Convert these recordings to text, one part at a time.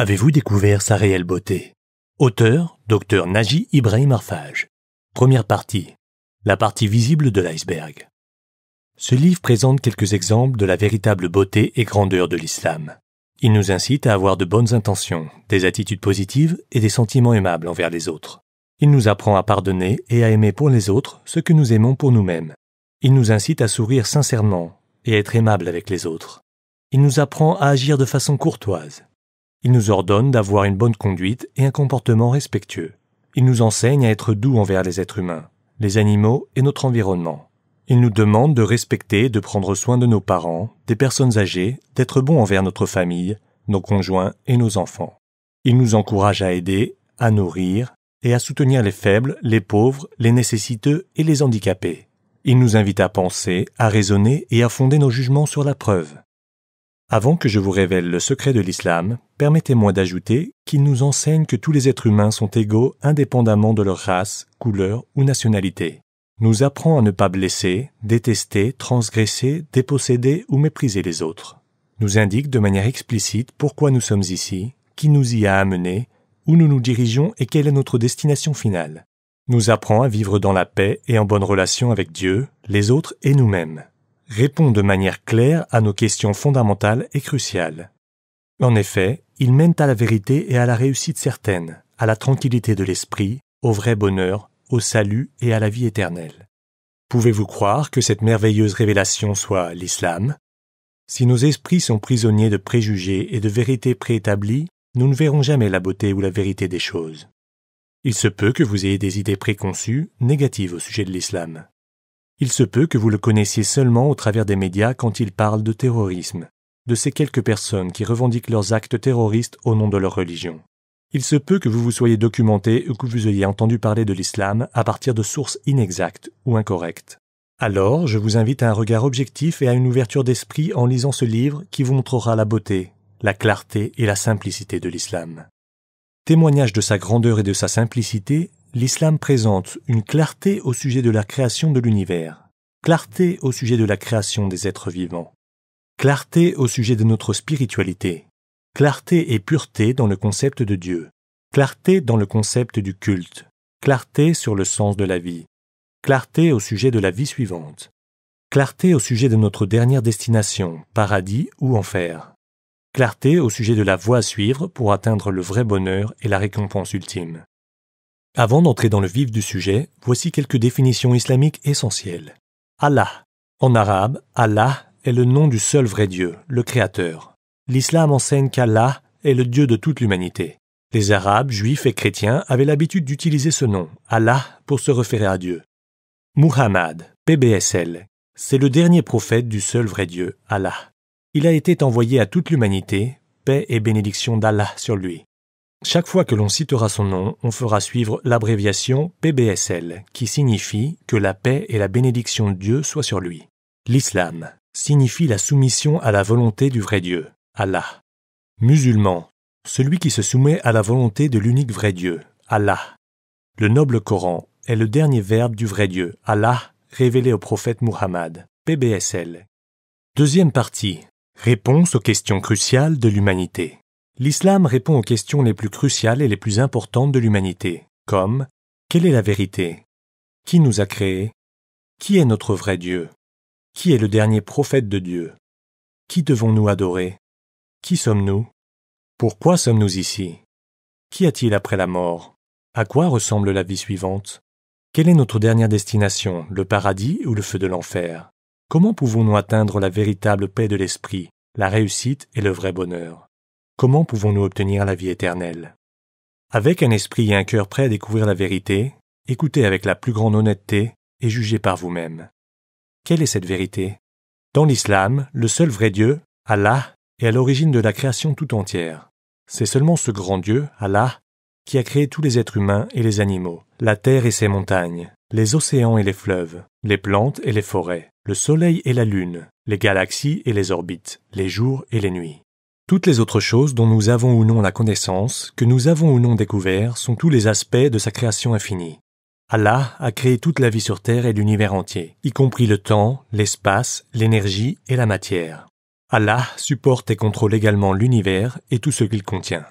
Avez-vous découvert sa réelle beauté Auteur, Dr. Naji Ibrahim Arfage. Première partie. La partie visible de l'iceberg. Ce livre présente quelques exemples de la véritable beauté et grandeur de l'islam. Il nous incite à avoir de bonnes intentions, des attitudes positives et des sentiments aimables envers les autres. Il nous apprend à pardonner et à aimer pour les autres ce que nous aimons pour nous-mêmes. Il nous incite à sourire sincèrement et à être aimable avec les autres. Il nous apprend à agir de façon courtoise, il nous ordonne d'avoir une bonne conduite et un comportement respectueux. Il nous enseigne à être doux envers les êtres humains, les animaux et notre environnement. Il nous demande de respecter et de prendre soin de nos parents, des personnes âgées, d'être bons envers notre famille, nos conjoints et nos enfants. Il nous encourage à aider, à nourrir et à soutenir les faibles, les pauvres, les nécessiteux et les handicapés. Il nous invite à penser, à raisonner et à fonder nos jugements sur la preuve. Avant que je vous révèle le secret de l'islam, permettez-moi d'ajouter qu'il nous enseigne que tous les êtres humains sont égaux indépendamment de leur race, couleur ou nationalité. Nous apprend à ne pas blesser, détester, transgresser, déposséder ou mépriser les autres. Nous indique de manière explicite pourquoi nous sommes ici, qui nous y a amenés, où nous nous dirigeons et quelle est notre destination finale. Nous apprend à vivre dans la paix et en bonne relation avec Dieu, les autres et nous-mêmes répond de manière claire à nos questions fondamentales et cruciales. En effet, ils mènent à la vérité et à la réussite certaine, à la tranquillité de l'esprit, au vrai bonheur, au salut et à la vie éternelle. Pouvez-vous croire que cette merveilleuse révélation soit l'islam Si nos esprits sont prisonniers de préjugés et de vérités préétablies, nous ne verrons jamais la beauté ou la vérité des choses. Il se peut que vous ayez des idées préconçues négatives au sujet de l'islam. Il se peut que vous le connaissiez seulement au travers des médias quand il parle de terrorisme, de ces quelques personnes qui revendiquent leurs actes terroristes au nom de leur religion. Il se peut que vous vous soyez documenté ou que vous ayez entendu parler de l'islam à partir de sources inexactes ou incorrectes. Alors, je vous invite à un regard objectif et à une ouverture d'esprit en lisant ce livre qui vous montrera la beauté, la clarté et la simplicité de l'islam. Témoignage de sa grandeur et de sa simplicité, l'islam présente une clarté au sujet de la création de l'univers, clarté au sujet de la création des êtres vivants, clarté au sujet de notre spiritualité, clarté et pureté dans le concept de Dieu, clarté dans le concept du culte, clarté sur le sens de la vie, clarté au sujet de la vie suivante, clarté au sujet de notre dernière destination, paradis ou enfer, clarté au sujet de la voie à suivre pour atteindre le vrai bonheur et la récompense ultime. Avant d'entrer dans le vif du sujet, voici quelques définitions islamiques essentielles. Allah. En arabe, Allah est le nom du seul vrai Dieu, le Créateur. L'islam enseigne qu'Allah est le Dieu de toute l'humanité. Les Arabes, Juifs et chrétiens avaient l'habitude d'utiliser ce nom, Allah, pour se référer à Dieu. Muhammad, PBSL, c'est le dernier prophète du seul vrai Dieu, Allah. Il a été envoyé à toute l'humanité, paix et bénédiction d'Allah sur lui. Chaque fois que l'on citera son nom, on fera suivre l'abréviation PBSL, qui signifie que la paix et la bénédiction de Dieu soient sur lui. L'islam signifie la soumission à la volonté du vrai Dieu, Allah. Musulman, celui qui se soumet à la volonté de l'unique vrai Dieu, Allah. Le noble Coran est le dernier verbe du vrai Dieu, Allah, révélé au prophète Muhammad, PBSL. Deuxième partie. Réponse aux questions cruciales de l'humanité l'islam répond aux questions les plus cruciales et les plus importantes de l'humanité, comme quelle est la vérité Qui nous a créés Qui est notre vrai Dieu Qui est le dernier prophète de Dieu Qui devons-nous adorer Qui sommes-nous Pourquoi sommes-nous ici Qu'y a-t-il après la mort À quoi ressemble la vie suivante Quelle est notre dernière destination, le paradis ou le feu de l'enfer Comment pouvons-nous atteindre la véritable paix de l'esprit, la réussite et le vrai bonheur comment pouvons-nous obtenir la vie éternelle Avec un esprit et un cœur prêts à découvrir la vérité, écoutez avec la plus grande honnêteté et jugez par vous-même. Quelle est cette vérité Dans l'islam, le seul vrai Dieu, Allah, est à l'origine de la création tout entière. C'est seulement ce grand Dieu, Allah, qui a créé tous les êtres humains et les animaux, la terre et ses montagnes, les océans et les fleuves, les plantes et les forêts, le soleil et la lune, les galaxies et les orbites, les jours et les nuits. Toutes les autres choses dont nous avons ou non la connaissance, que nous avons ou non découvert, sont tous les aspects de sa création infinie. Allah a créé toute la vie sur Terre et l'univers entier, y compris le temps, l'espace, l'énergie et la matière. Allah supporte et contrôle également l'univers et tout ce qu'il contient.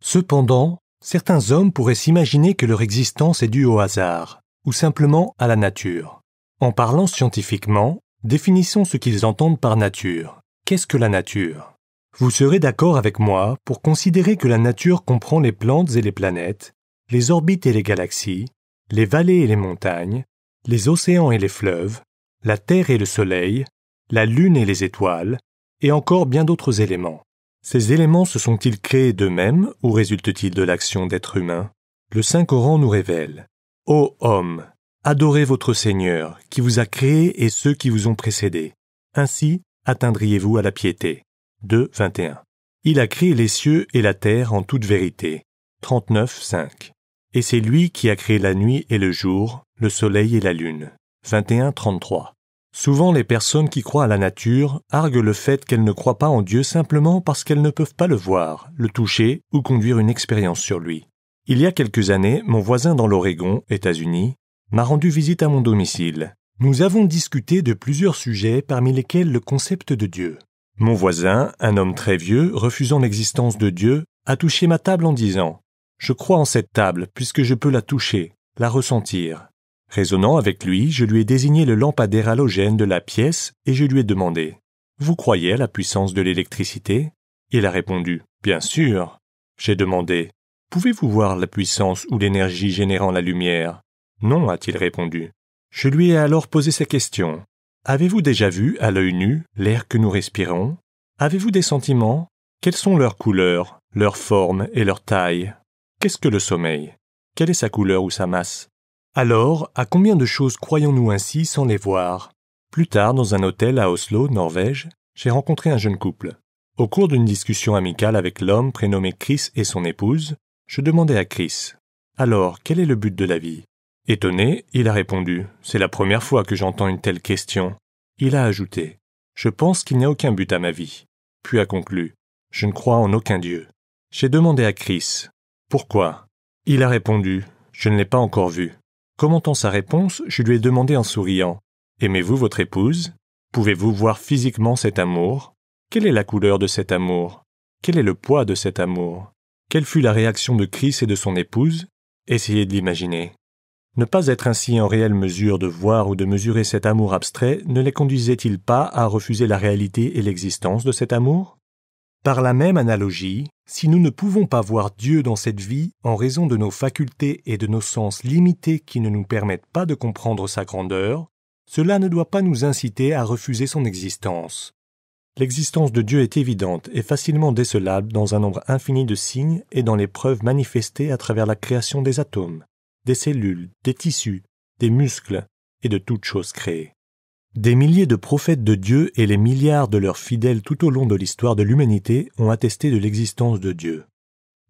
Cependant, certains hommes pourraient s'imaginer que leur existence est due au hasard, ou simplement à la nature. En parlant scientifiquement, définissons ce qu'ils entendent par nature. Qu'est-ce que la nature vous serez d'accord avec moi pour considérer que la nature comprend les plantes et les planètes, les orbites et les galaxies, les vallées et les montagnes, les océans et les fleuves, la Terre et le Soleil, la Lune et les étoiles, et encore bien d'autres éléments. Ces éléments se sont-ils créés d'eux-mêmes ou résultent-ils de l'action d'êtres humains Le Saint Coran nous révèle Ô homme, adorez votre Seigneur, qui vous a créé et ceux qui vous ont précédés. Ainsi atteindriez-vous à la piété. 2, Il a créé les cieux et la terre en toute vérité. 39, 5. Et c'est lui qui a créé la nuit et le jour, le soleil et la lune. 21, Souvent les personnes qui croient à la nature arguent le fait qu'elles ne croient pas en Dieu simplement parce qu'elles ne peuvent pas le voir, le toucher ou conduire une expérience sur lui. Il y a quelques années, mon voisin dans l'Oregon, États-Unis, m'a rendu visite à mon domicile. Nous avons discuté de plusieurs sujets parmi lesquels le concept de Dieu. Mon voisin, un homme très vieux, refusant l'existence de Dieu, a touché ma table en disant Je crois en cette table, puisque je peux la toucher, la ressentir. Raisonnant avec lui, je lui ai désigné le lampadaire halogène de la pièce et je lui ai demandé Vous croyez à la puissance de l'électricité Il a répondu Bien sûr. J'ai demandé Pouvez-vous voir la puissance ou l'énergie générant la lumière Non, a-t-il répondu. Je lui ai alors posé sa question. Avez-vous déjà vu, à l'œil nu, l'air que nous respirons Avez-vous des sentiments Quelles sont leurs couleurs, leurs formes et leur taille Qu'est-ce que le sommeil Quelle est sa couleur ou sa masse Alors, à combien de choses croyons-nous ainsi sans les voir Plus tard, dans un hôtel à Oslo, Norvège, j'ai rencontré un jeune couple. Au cours d'une discussion amicale avec l'homme prénommé Chris et son épouse, je demandais à Chris Alors, quel est le but de la vie Étonné, il a répondu C'est la première fois que j'entends une telle question. Il a ajouté Je pense qu'il n'y a aucun but à ma vie. Puis a conclu Je ne crois en aucun Dieu. J'ai demandé à Chris Pourquoi Il a répondu Je ne l'ai pas encore vu. Commentant sa réponse, je lui ai demandé en souriant Aimez-vous votre épouse Pouvez-vous voir physiquement cet amour Quelle est la couleur de cet amour Quel est le poids de cet amour Quelle fut la réaction de Chris et de son épouse Essayez de l'imaginer. Ne pas être ainsi en réelle mesure de voir ou de mesurer cet amour abstrait ne les conduisait-il pas à refuser la réalité et l'existence de cet amour Par la même analogie, si nous ne pouvons pas voir Dieu dans cette vie en raison de nos facultés et de nos sens limités qui ne nous permettent pas de comprendre sa grandeur, cela ne doit pas nous inciter à refuser son existence. L'existence de Dieu est évidente et facilement décelable dans un nombre infini de signes et dans les preuves manifestées à travers la création des atomes des cellules, des tissus, des muscles et de toutes choses créées. Des milliers de prophètes de Dieu et les milliards de leurs fidèles tout au long de l'histoire de l'humanité ont attesté de l'existence de Dieu.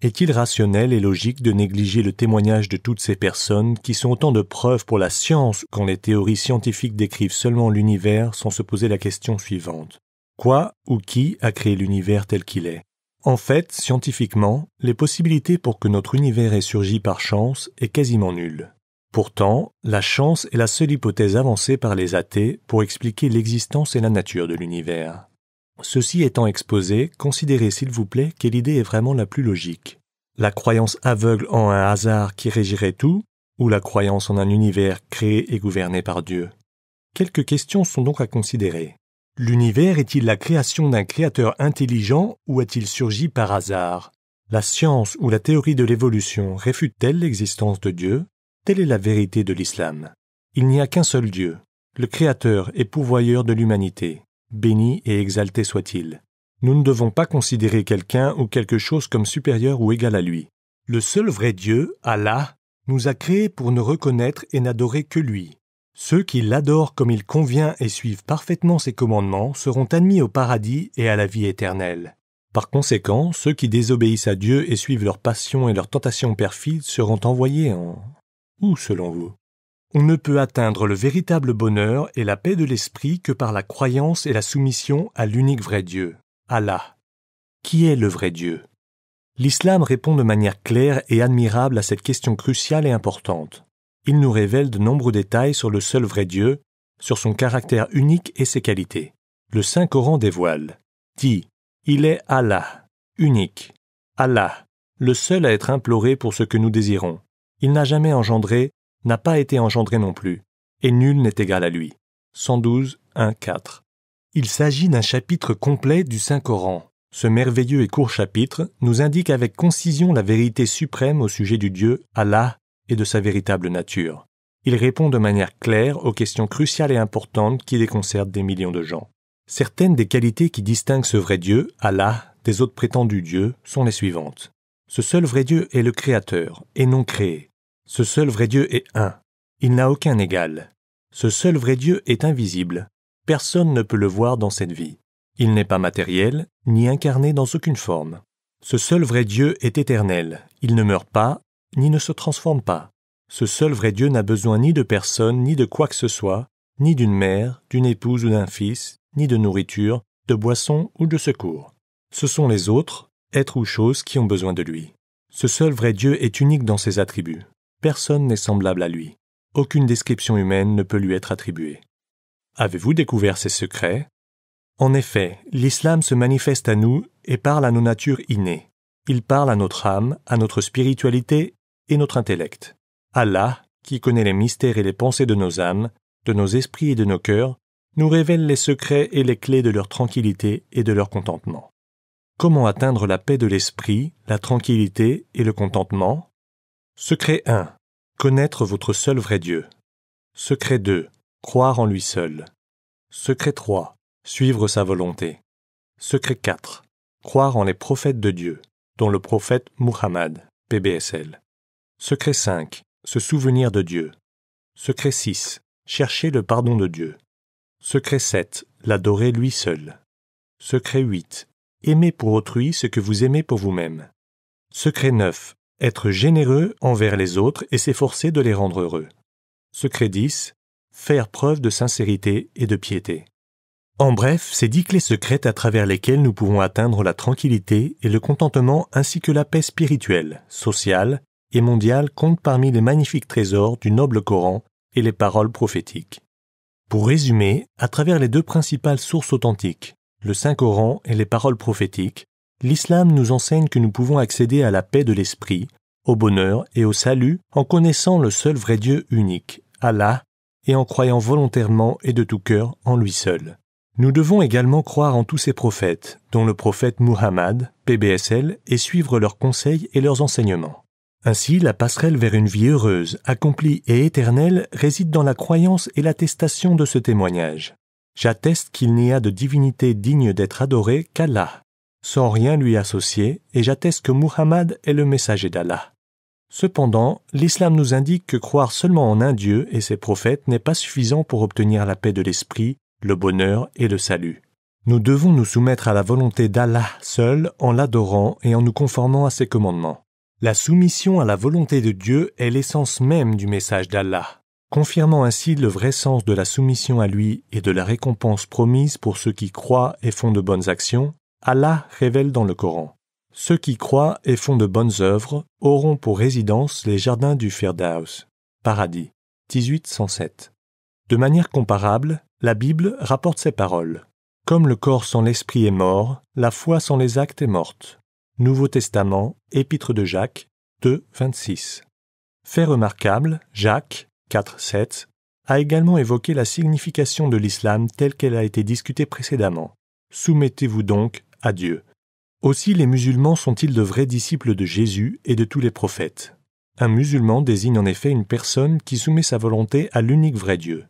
Est-il rationnel et logique de négliger le témoignage de toutes ces personnes qui sont autant de preuves pour la science quand les théories scientifiques décrivent seulement l'univers sans se poser la question suivante Quoi ou qui a créé l'univers tel qu'il est en fait, scientifiquement, les possibilités pour que notre univers ait surgi par chance est quasiment nulle. Pourtant, la chance est la seule hypothèse avancée par les athées pour expliquer l'existence et la nature de l'univers. Ceci étant exposé, considérez s'il vous plaît quelle idée est vraiment la plus logique. La croyance aveugle en un hasard qui régirait tout, ou la croyance en un univers créé et gouverné par Dieu. Quelques questions sont donc à considérer. L'univers est-il la création d'un créateur intelligent ou a-t-il surgi par hasard La science ou la théorie de l'évolution réfute-t-elle l'existence de Dieu Telle est la vérité de l'islam. Il n'y a qu'un seul Dieu, le Créateur et pourvoyeur de l'humanité. Béni et exalté soit-il. Nous ne devons pas considérer quelqu'un ou quelque chose comme supérieur ou égal à lui. Le seul vrai Dieu, Allah, nous a créés pour ne reconnaître et n'adorer que lui. Ceux qui l'adorent comme il convient et suivent parfaitement ses commandements seront admis au paradis et à la vie éternelle. Par conséquent, ceux qui désobéissent à Dieu et suivent leurs passions et leurs tentations perfides seront envoyés en... Où selon vous On ne peut atteindre le véritable bonheur et la paix de l'esprit que par la croyance et la soumission à l'unique vrai Dieu, Allah. Qui est le vrai Dieu L'islam répond de manière claire et admirable à cette question cruciale et importante il nous révèle de nombreux détails sur le seul vrai Dieu, sur son caractère unique et ses qualités. Le Saint Coran dévoile, dit, Il est Allah, unique, Allah, le seul à être imploré pour ce que nous désirons. Il n'a jamais engendré, n'a pas été engendré non plus, et nul n'est égal à lui. 112, 1, 4. Il s'agit d'un chapitre complet du Saint-Coran. Ce merveilleux et court chapitre nous indique avec concision la vérité suprême au sujet du Dieu Allah, et de sa véritable nature. Il répond de manière claire aux questions cruciales et importantes qui déconcertent des millions de gens. Certaines des qualités qui distinguent ce vrai Dieu, Allah, des autres prétendus dieux, sont les suivantes. Ce seul vrai Dieu est le Créateur, et non créé. Ce seul vrai Dieu est un. Il n'a aucun égal. Ce seul vrai Dieu est invisible. Personne ne peut le voir dans cette vie. Il n'est pas matériel, ni incarné dans aucune forme. Ce seul vrai Dieu est éternel. Il ne meurt pas ni ne se transforme pas. Ce seul vrai Dieu n'a besoin ni de personne, ni de quoi que ce soit, ni d'une mère, d'une épouse ou d'un fils, ni de nourriture, de boisson ou de secours. Ce sont les autres, êtres ou choses qui ont besoin de lui. Ce seul vrai Dieu est unique dans ses attributs. Personne n'est semblable à lui. Aucune description humaine ne peut lui être attribuée. Avez-vous découvert ces secrets En effet, l'islam se manifeste à nous et parle à nos natures innées. Il parle à notre âme, à notre spiritualité et notre intellect. Allah, qui connaît les mystères et les pensées de nos âmes, de nos esprits et de nos cœurs, nous révèle les secrets et les clés de leur tranquillité et de leur contentement. Comment atteindre la paix de l'esprit, la tranquillité et le contentement Secret 1. Connaître votre seul vrai Dieu. Secret 2. Croire en lui seul. Secret 3. Suivre sa volonté. Secret 4. Croire en les prophètes de Dieu, dont le prophète Muhammad, PBSL. Secret 5. Se souvenir de Dieu. Secret 6. Chercher le pardon de Dieu. Secret 7. L'adorer lui seul. Secret 8. Aimer pour autrui ce que vous aimez pour vous-même. Secret 9. Être généreux envers les autres et s'efforcer de les rendre heureux. Secret 10. Faire preuve de sincérité et de piété. En bref, ces dix clés secrètes à travers lesquelles nous pouvons atteindre la tranquillité et le contentement ainsi que la paix spirituelle, sociale et mondial compte parmi les magnifiques trésors du noble Coran et les paroles prophétiques. Pour résumer, à travers les deux principales sources authentiques, le Saint-Coran et les paroles prophétiques, l'islam nous enseigne que nous pouvons accéder à la paix de l'esprit, au bonheur et au salut en connaissant le seul vrai Dieu unique, Allah, et en croyant volontairement et de tout cœur en lui seul. Nous devons également croire en tous ces prophètes, dont le prophète Muhammad, PBSL, et suivre leurs conseils et leurs enseignements. Ainsi, la passerelle vers une vie heureuse, accomplie et éternelle réside dans la croyance et l'attestation de ce témoignage. J'atteste qu'il n'y a de divinité digne d'être adorée qu'Allah, sans rien lui associer, et j'atteste que Muhammad est le messager d'Allah. Cependant, l'islam nous indique que croire seulement en un Dieu et ses prophètes n'est pas suffisant pour obtenir la paix de l'esprit, le bonheur et le salut. Nous devons nous soumettre à la volonté d'Allah seul en l'adorant et en nous conformant à ses commandements. La soumission à la volonté de Dieu est l'essence même du message d'Allah, confirmant ainsi le vrai sens de la soumission à lui et de la récompense promise pour ceux qui croient et font de bonnes actions, Allah révèle dans le Coran. Ceux qui croient et font de bonnes œuvres auront pour résidence les jardins du Firdaus, paradis. 1807. De manière comparable, la Bible rapporte ces paroles. Comme le corps sans l'esprit est mort, la foi sans les actes est morte. Nouveau Testament, Épître de Jacques 2, Fait remarquable, Jacques 4, a également évoqué la signification de l'islam telle qu'elle a été discutée précédemment. Soumettez-vous donc à Dieu. Aussi les musulmans sont-ils de vrais disciples de Jésus et de tous les prophètes. Un musulman désigne en effet une personne qui soumet sa volonté à l'unique vrai Dieu.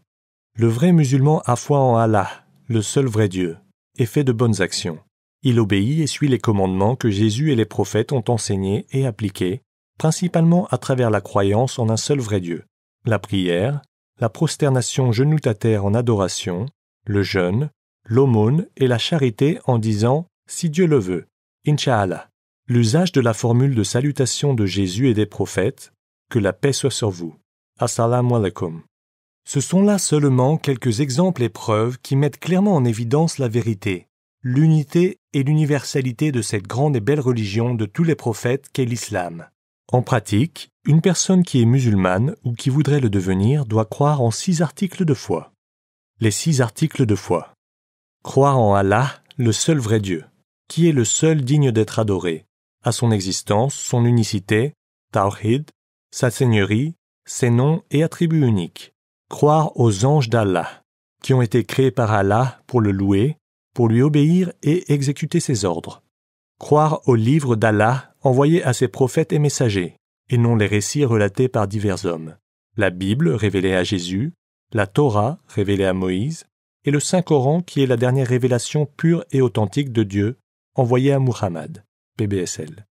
Le vrai musulman a foi en Allah, le seul vrai Dieu, et fait de bonnes actions. Il obéit et suit les commandements que Jésus et les prophètes ont enseignés et appliqués, principalement à travers la croyance en un seul vrai Dieu, la prière, la prosternation genoux à terre en adoration, le jeûne, l'aumône et la charité en disant Si Dieu le veut, Inch'Allah. L'usage de la formule de salutation de Jésus et des prophètes Que la paix soit sur vous. Assalamu alaikum. Ce sont là seulement quelques exemples et preuves qui mettent clairement en évidence la vérité, l'unité et l'universalité de cette grande et belle religion de tous les prophètes qu'est l'islam. En pratique, une personne qui est musulmane ou qui voudrait le devenir doit croire en six articles de foi. Les six articles de foi. Croire en Allah, le seul vrai Dieu, qui est le seul digne d'être adoré, à son existence, son unicité, Tawhid, sa seigneurie, ses noms et attributs uniques. Croire aux anges d'Allah, qui ont été créés par Allah pour le louer, pour lui obéir et exécuter ses ordres. Croire au livre d'Allah envoyé à ses prophètes et messagers, et non les récits relatés par divers hommes. La Bible révélée à Jésus, la Torah révélée à Moïse, et le Saint-Coran qui est la dernière révélation pure et authentique de Dieu envoyée à Muhammad, PBSL.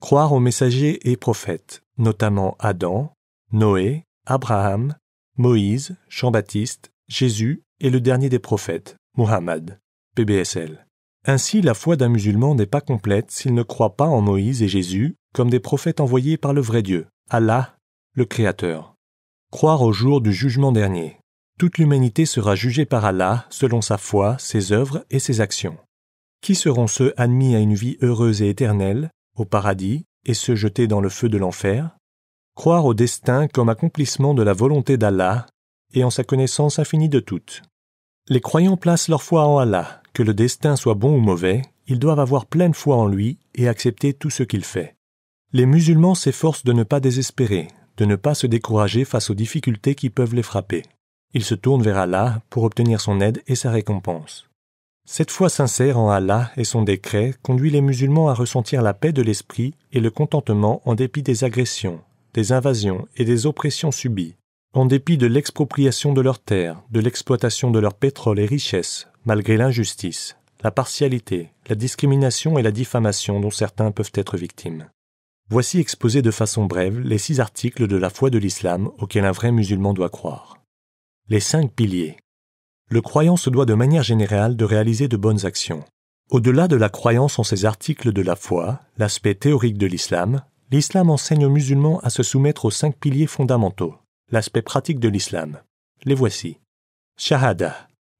Croire aux messagers et prophètes, notamment Adam, Noé, Abraham, Moïse, Jean-Baptiste, Jésus et le dernier des prophètes, Muhammad. Ainsi, la foi d'un musulman n'est pas complète s'il ne croit pas en Moïse et Jésus comme des prophètes envoyés par le vrai Dieu, Allah, le Créateur. Croire au jour du jugement dernier. Toute l'humanité sera jugée par Allah selon sa foi, ses œuvres et ses actions. Qui seront ceux admis à une vie heureuse et éternelle, au paradis, et ceux jetés dans le feu de l'enfer Croire au destin comme accomplissement de la volonté d'Allah et en sa connaissance infinie de toutes. Les croyants placent leur foi en Allah, que le destin soit bon ou mauvais, ils doivent avoir pleine foi en lui et accepter tout ce qu'il fait. Les musulmans s'efforcent de ne pas désespérer, de ne pas se décourager face aux difficultés qui peuvent les frapper. Ils se tournent vers Allah pour obtenir son aide et sa récompense. Cette foi sincère en Allah et son décret conduit les musulmans à ressentir la paix de l'esprit et le contentement en dépit des agressions, des invasions et des oppressions subies, en dépit de l'expropriation de leurs terres, de l'exploitation de leur pétrole et richesses, malgré l'injustice, la partialité, la discrimination et la diffamation dont certains peuvent être victimes. Voici exposés de façon brève les six articles de la foi de l'islam auxquels un vrai musulman doit croire. Les cinq piliers. Le croyant se doit de manière générale de réaliser de bonnes actions. Au-delà de la croyance en ces articles de la foi, l'aspect théorique de l'islam, l'islam enseigne aux musulmans à se soumettre aux cinq piliers fondamentaux l'aspect pratique de l'islam. Les voici. Shahada,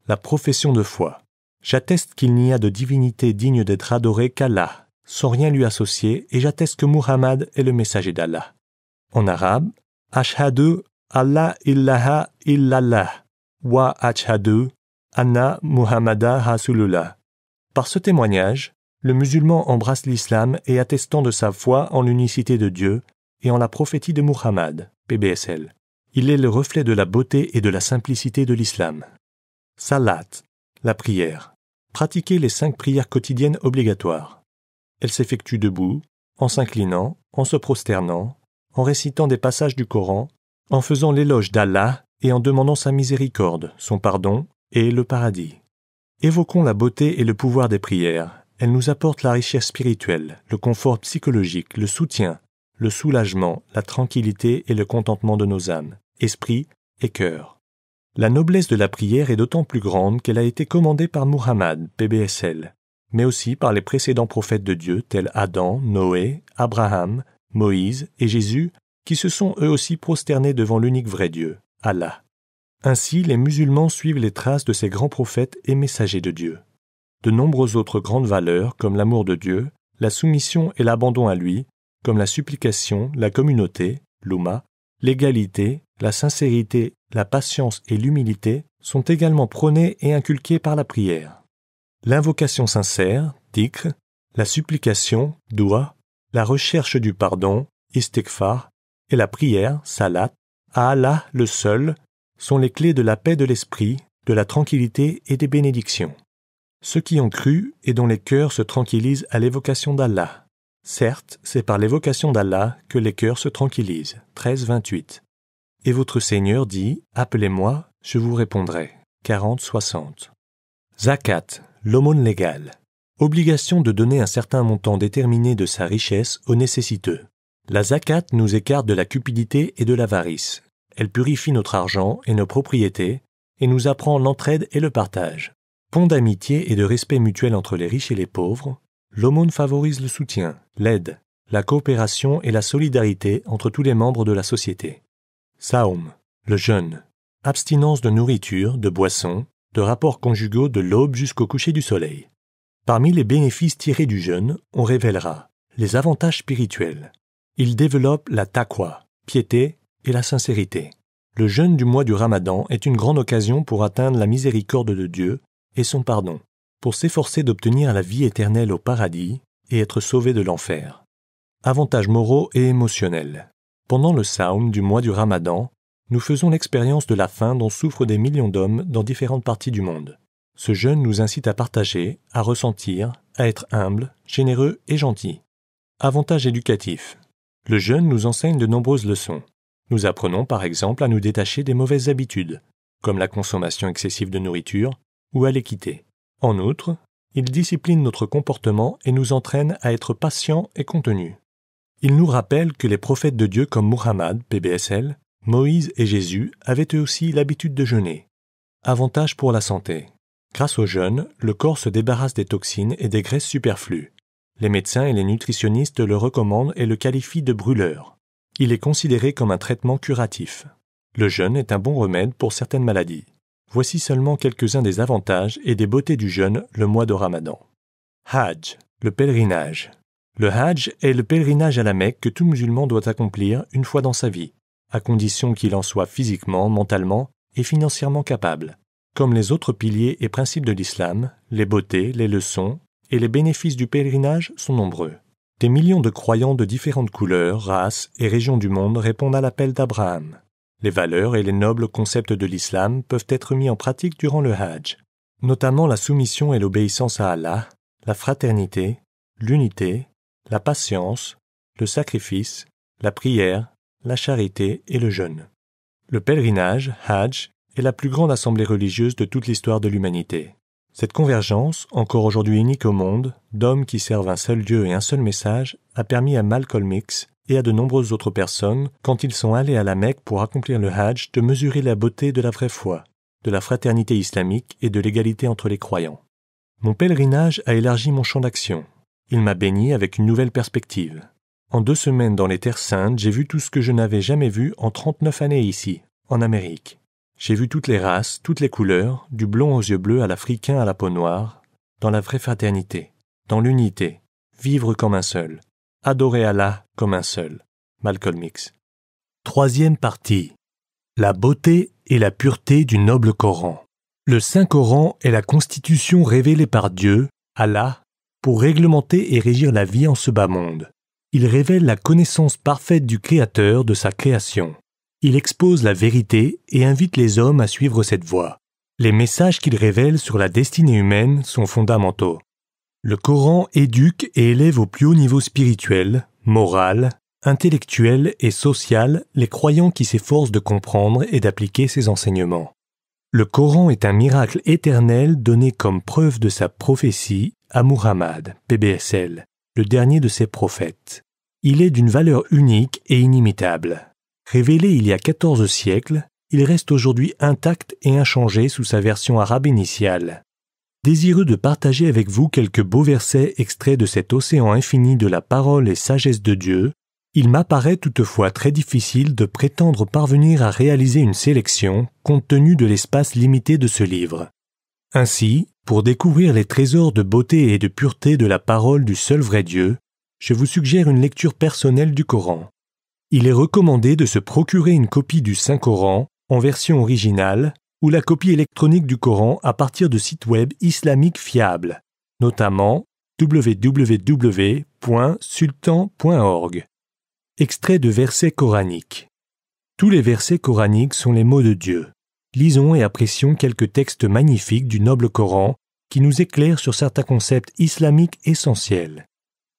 la profession de foi. J'atteste qu'il n'y a de divinité digne d'être adorée qu'Allah, sans rien lui associer, et j'atteste que Muhammad est le messager d'Allah. En arabe, Ashhadu Allah illaha illallah wa ashhadu anna Muhammada rasulullah. Par ce témoignage, le musulman embrasse l'islam et attestant de sa foi en l'unicité de Dieu et en la prophétie de Muhammad, PBSL. Il est le reflet de la beauté et de la simplicité de l'islam. Salat, la prière. Pratiquez les cinq prières quotidiennes obligatoires. Elles s'effectuent debout, en s'inclinant, en se prosternant, en récitant des passages du Coran, en faisant l'éloge d'Allah et en demandant sa miséricorde, son pardon et le paradis. Évoquons la beauté et le pouvoir des prières. Elles nous apportent la richesse spirituelle, le confort psychologique, le soutien, le soulagement, la tranquillité et le contentement de nos âmes esprit et cœur. La noblesse de la prière est d'autant plus grande qu'elle a été commandée par Muhammad, PBSL, mais aussi par les précédents prophètes de Dieu tels Adam, Noé, Abraham, Moïse et Jésus, qui se sont eux aussi prosternés devant l'unique vrai Dieu, Allah. Ainsi, les musulmans suivent les traces de ces grands prophètes et messagers de Dieu. De nombreuses autres grandes valeurs, comme l'amour de Dieu, la soumission et l'abandon à lui, comme la supplication, la communauté, l'Uma, l'égalité, la sincérité, la patience et l'humilité sont également prônées et inculquées par la prière. L'invocation sincère, la supplication, dua, la recherche du pardon, istikfar, et la prière, salat, à Allah le seul, sont les clés de la paix de l'esprit, de la tranquillité et des bénédictions. Ceux qui ont cru et dont les cœurs se tranquillisent à l'évocation d'Allah. Certes, c'est par l'évocation d'Allah que les cœurs se tranquillisent. 13, et votre Seigneur dit, Appelez-moi, je vous répondrai. 40-60. Zakat, l'aumône légale. Obligation de donner un certain montant déterminé de sa richesse aux nécessiteux. La zakat nous écarte de la cupidité et de l'avarice. Elle purifie notre argent et nos propriétés, et nous apprend l'entraide et le partage. Pont d'amitié et de respect mutuel entre les riches et les pauvres, l'aumône favorise le soutien, l'aide, la coopération et la solidarité entre tous les membres de la société. Saum, le jeûne. Abstinence de nourriture, de boissons, de rapports conjugaux de l'aube jusqu'au coucher du soleil. Parmi les bénéfices tirés du jeûne, on révélera les avantages spirituels. Il développe la taqwa, piété et la sincérité. Le jeûne du mois du Ramadan est une grande occasion pour atteindre la miséricorde de Dieu et son pardon, pour s'efforcer d'obtenir la vie éternelle au paradis et être sauvé de l'enfer. Avantages moraux et émotionnels. Pendant le Saum du mois du Ramadan, nous faisons l'expérience de la faim dont souffrent des millions d'hommes dans différentes parties du monde. Ce jeûne nous incite à partager, à ressentir, à être humble, généreux et gentil. Avantage éducatif Le jeûne nous enseigne de nombreuses leçons. Nous apprenons par exemple à nous détacher des mauvaises habitudes, comme la consommation excessive de nourriture, ou à l'équité. En outre, il discipline notre comportement et nous entraîne à être patients et contenus. Il nous rappelle que les prophètes de Dieu comme Muhammad, PBSL, Moïse et Jésus avaient eux aussi l'habitude de jeûner. Avantage pour la santé. Grâce au jeûne, le corps se débarrasse des toxines et des graisses superflues. Les médecins et les nutritionnistes le recommandent et le qualifient de brûleur. Il est considéré comme un traitement curatif. Le jeûne est un bon remède pour certaines maladies. Voici seulement quelques-uns des avantages et des beautés du jeûne le mois de Ramadan. Hajj, le pèlerinage. Le Hajj est le pèlerinage à la Mecque que tout musulman doit accomplir une fois dans sa vie, à condition qu'il en soit physiquement, mentalement et financièrement capable. Comme les autres piliers et principes de l'islam, les beautés, les leçons et les bénéfices du pèlerinage sont nombreux. Des millions de croyants de différentes couleurs, races et régions du monde répondent à l'appel d'Abraham. Les valeurs et les nobles concepts de l'islam peuvent être mis en pratique durant le Hajj, notamment la soumission et l'obéissance à Allah, la fraternité, l'unité, la patience, le sacrifice, la prière, la charité et le jeûne. Le pèlerinage, Hajj, est la plus grande assemblée religieuse de toute l'histoire de l'humanité. Cette convergence, encore aujourd'hui unique au monde, d'hommes qui servent un seul Dieu et un seul message, a permis à Malcolm X et à de nombreuses autres personnes, quand ils sont allés à la Mecque pour accomplir le Hajj, de mesurer la beauté de la vraie foi, de la fraternité islamique et de l'égalité entre les croyants. Mon pèlerinage a élargi mon champ d'action. Il m'a béni avec une nouvelle perspective. En deux semaines dans les Terres Saintes, j'ai vu tout ce que je n'avais jamais vu en 39 années ici, en Amérique. J'ai vu toutes les races, toutes les couleurs, du blond aux yeux bleus à l'africain à la peau noire, dans la vraie fraternité, dans l'unité, vivre comme un seul, adorer Allah comme un seul. Malcolm X. Troisième partie. La beauté et la pureté du noble Coran. Le Saint Coran est la constitution révélée par Dieu, Allah, pour réglementer et régir la vie en ce bas monde. Il révèle la connaissance parfaite du Créateur de sa création. Il expose la vérité et invite les hommes à suivre cette voie. Les messages qu'il révèle sur la destinée humaine sont fondamentaux. Le Coran éduque et élève au plus haut niveau spirituel, moral, intellectuel et social les croyants qui s'efforcent de comprendre et d'appliquer ses enseignements. Le Coran est un miracle éternel donné comme preuve de sa prophétie à Muhammad, PBSL, le dernier de ses prophètes. Il est d'une valeur unique et inimitable. Révélé il y a 14 siècles, il reste aujourd'hui intact et inchangé sous sa version arabe initiale. Désireux de partager avec vous quelques beaux versets extraits de cet océan infini de la parole et sagesse de Dieu, il m'apparaît toutefois très difficile de prétendre parvenir à réaliser une sélection compte tenu de l'espace limité de ce livre. Ainsi, pour découvrir les trésors de beauté et de pureté de la parole du seul vrai Dieu, je vous suggère une lecture personnelle du Coran. Il est recommandé de se procurer une copie du Saint-Coran en version originale ou la copie électronique du Coran à partir de sites web islamiques fiables, notamment www.sultan.org. Extrait de versets coraniques. Tous les versets coraniques sont les mots de Dieu. Lisons et apprécions quelques textes magnifiques du noble Coran qui nous éclairent sur certains concepts islamiques essentiels.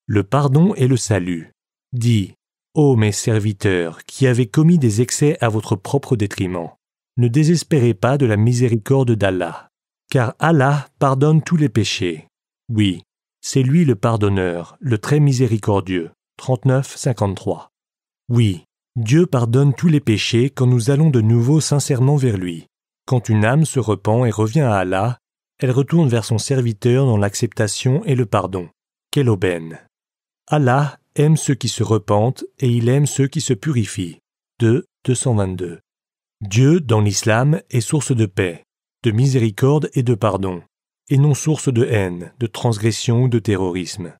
Le pardon et le salut. Dit Ô mes serviteurs, qui avez commis des excès à votre propre détriment, ne désespérez pas de la miséricorde d'Allah, car Allah pardonne tous les péchés. Oui, c'est lui le pardonneur, le très miséricordieux. 39 53. Oui, Dieu pardonne tous les péchés quand nous allons de nouveau sincèrement vers lui. Quand une âme se repent et revient à Allah, elle retourne vers son serviteur dans l'acceptation et le pardon. Quelle aubaine. Allah aime ceux qui se repentent et il aime ceux qui se purifient. 2. 222. Dieu, dans l'islam, est source de paix, de miséricorde et de pardon, et non source de haine, de transgression ou de terrorisme.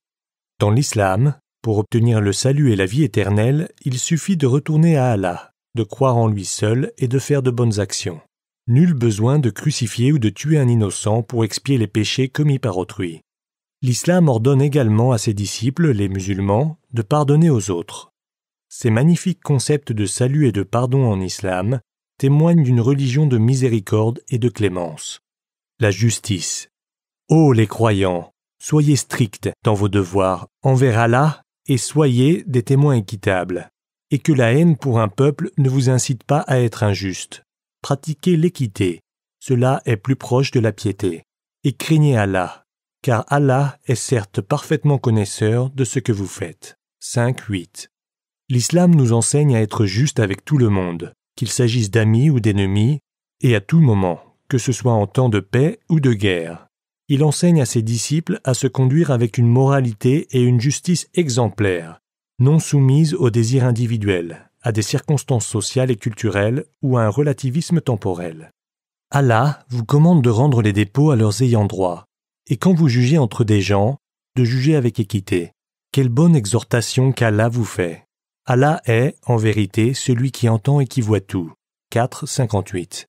Dans l'islam, pour obtenir le salut et la vie éternelle, il suffit de retourner à Allah, de croire en lui seul et de faire de bonnes actions. Nul besoin de crucifier ou de tuer un innocent pour expier les péchés commis par autrui. L'islam ordonne également à ses disciples, les musulmans, de pardonner aux autres. Ces magnifiques concepts de salut et de pardon en islam témoignent d'une religion de miséricorde et de clémence. La justice. Ô les croyants, soyez stricts dans vos devoirs envers Allah et soyez des témoins équitables, et que la haine pour un peuple ne vous incite pas à être injuste. Pratiquez l'équité, cela est plus proche de la piété, et craignez Allah, car Allah est certes parfaitement connaisseur de ce que vous faites. 5.8 L'islam nous enseigne à être juste avec tout le monde, qu'il s'agisse d'amis ou d'ennemis, et à tout moment, que ce soit en temps de paix ou de guerre il enseigne à ses disciples à se conduire avec une moralité et une justice exemplaires, non soumises aux désirs individuels, à des circonstances sociales et culturelles ou à un relativisme temporel. Allah vous commande de rendre les dépôts à leurs ayants droit, et quand vous jugez entre des gens, de juger avec équité. Quelle bonne exhortation qu'Allah vous fait. Allah est, en vérité, celui qui entend et qui voit tout. 4.58.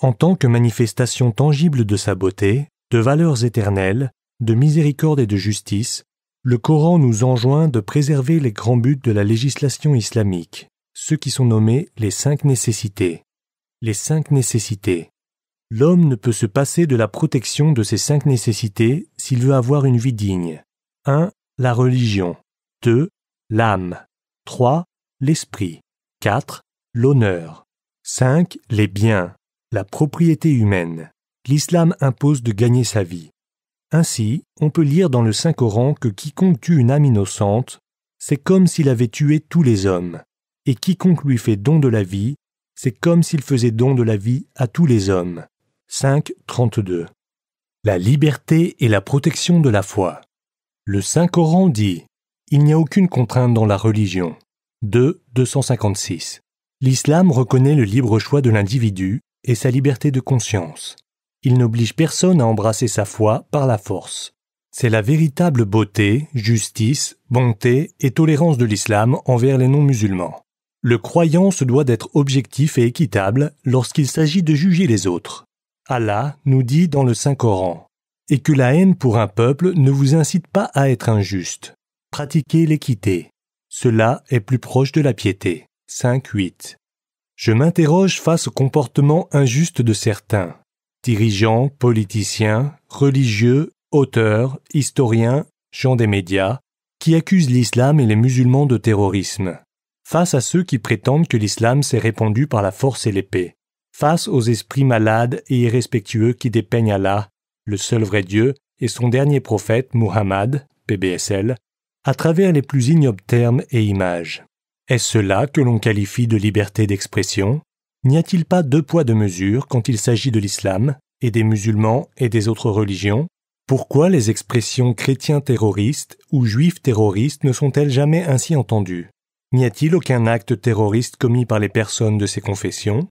En tant que manifestation tangible de sa beauté, de valeurs éternelles, de miséricorde et de justice, le Coran nous enjoint de préserver les grands buts de la législation islamique, ceux qui sont nommés les cinq nécessités. Les cinq nécessités. L'homme ne peut se passer de la protection de ces cinq nécessités s'il veut avoir une vie digne. 1. La religion. 2. L'âme. 3. L'esprit. 4. L'honneur. 5. Les biens. La propriété humaine l'islam impose de gagner sa vie. Ainsi, on peut lire dans le Saint-Coran que quiconque tue une âme innocente, c'est comme s'il avait tué tous les hommes, et quiconque lui fait don de la vie, c'est comme s'il faisait don de la vie à tous les hommes. 5.32 La liberté et la protection de la foi. Le Saint-Coran dit Il n'y a aucune contrainte dans la religion. 2.256 L'islam reconnaît le libre choix de l'individu et sa liberté de conscience. Il n'oblige personne à embrasser sa foi par la force. C'est la véritable beauté, justice, bonté et tolérance de l'islam envers les non-musulmans. Le croyant se doit d'être objectif et équitable lorsqu'il s'agit de juger les autres. Allah nous dit dans le Saint-Coran Et que la haine pour un peuple ne vous incite pas à être injuste. Pratiquez l'équité. Cela est plus proche de la piété. 5.8. Je m'interroge face au comportement injuste de certains dirigeants, politiciens, religieux, auteurs, historiens, gens des médias, qui accusent l'islam et les musulmans de terrorisme, face à ceux qui prétendent que l'islam s'est répandu par la force et l'épée, face aux esprits malades et irrespectueux qui dépeignent Allah, le seul vrai Dieu, et son dernier prophète, Muhammad, PBSL, à travers les plus ignobles termes et images. Est-ce cela que l'on qualifie de liberté d'expression N'y a-t-il pas deux poids de mesure quand il s'agit de l'islam et des musulmans et des autres religions Pourquoi les expressions chrétiens terroristes ou juifs terroristes ne sont-elles jamais ainsi entendues N'y a-t-il aucun acte terroriste commis par les personnes de ces confessions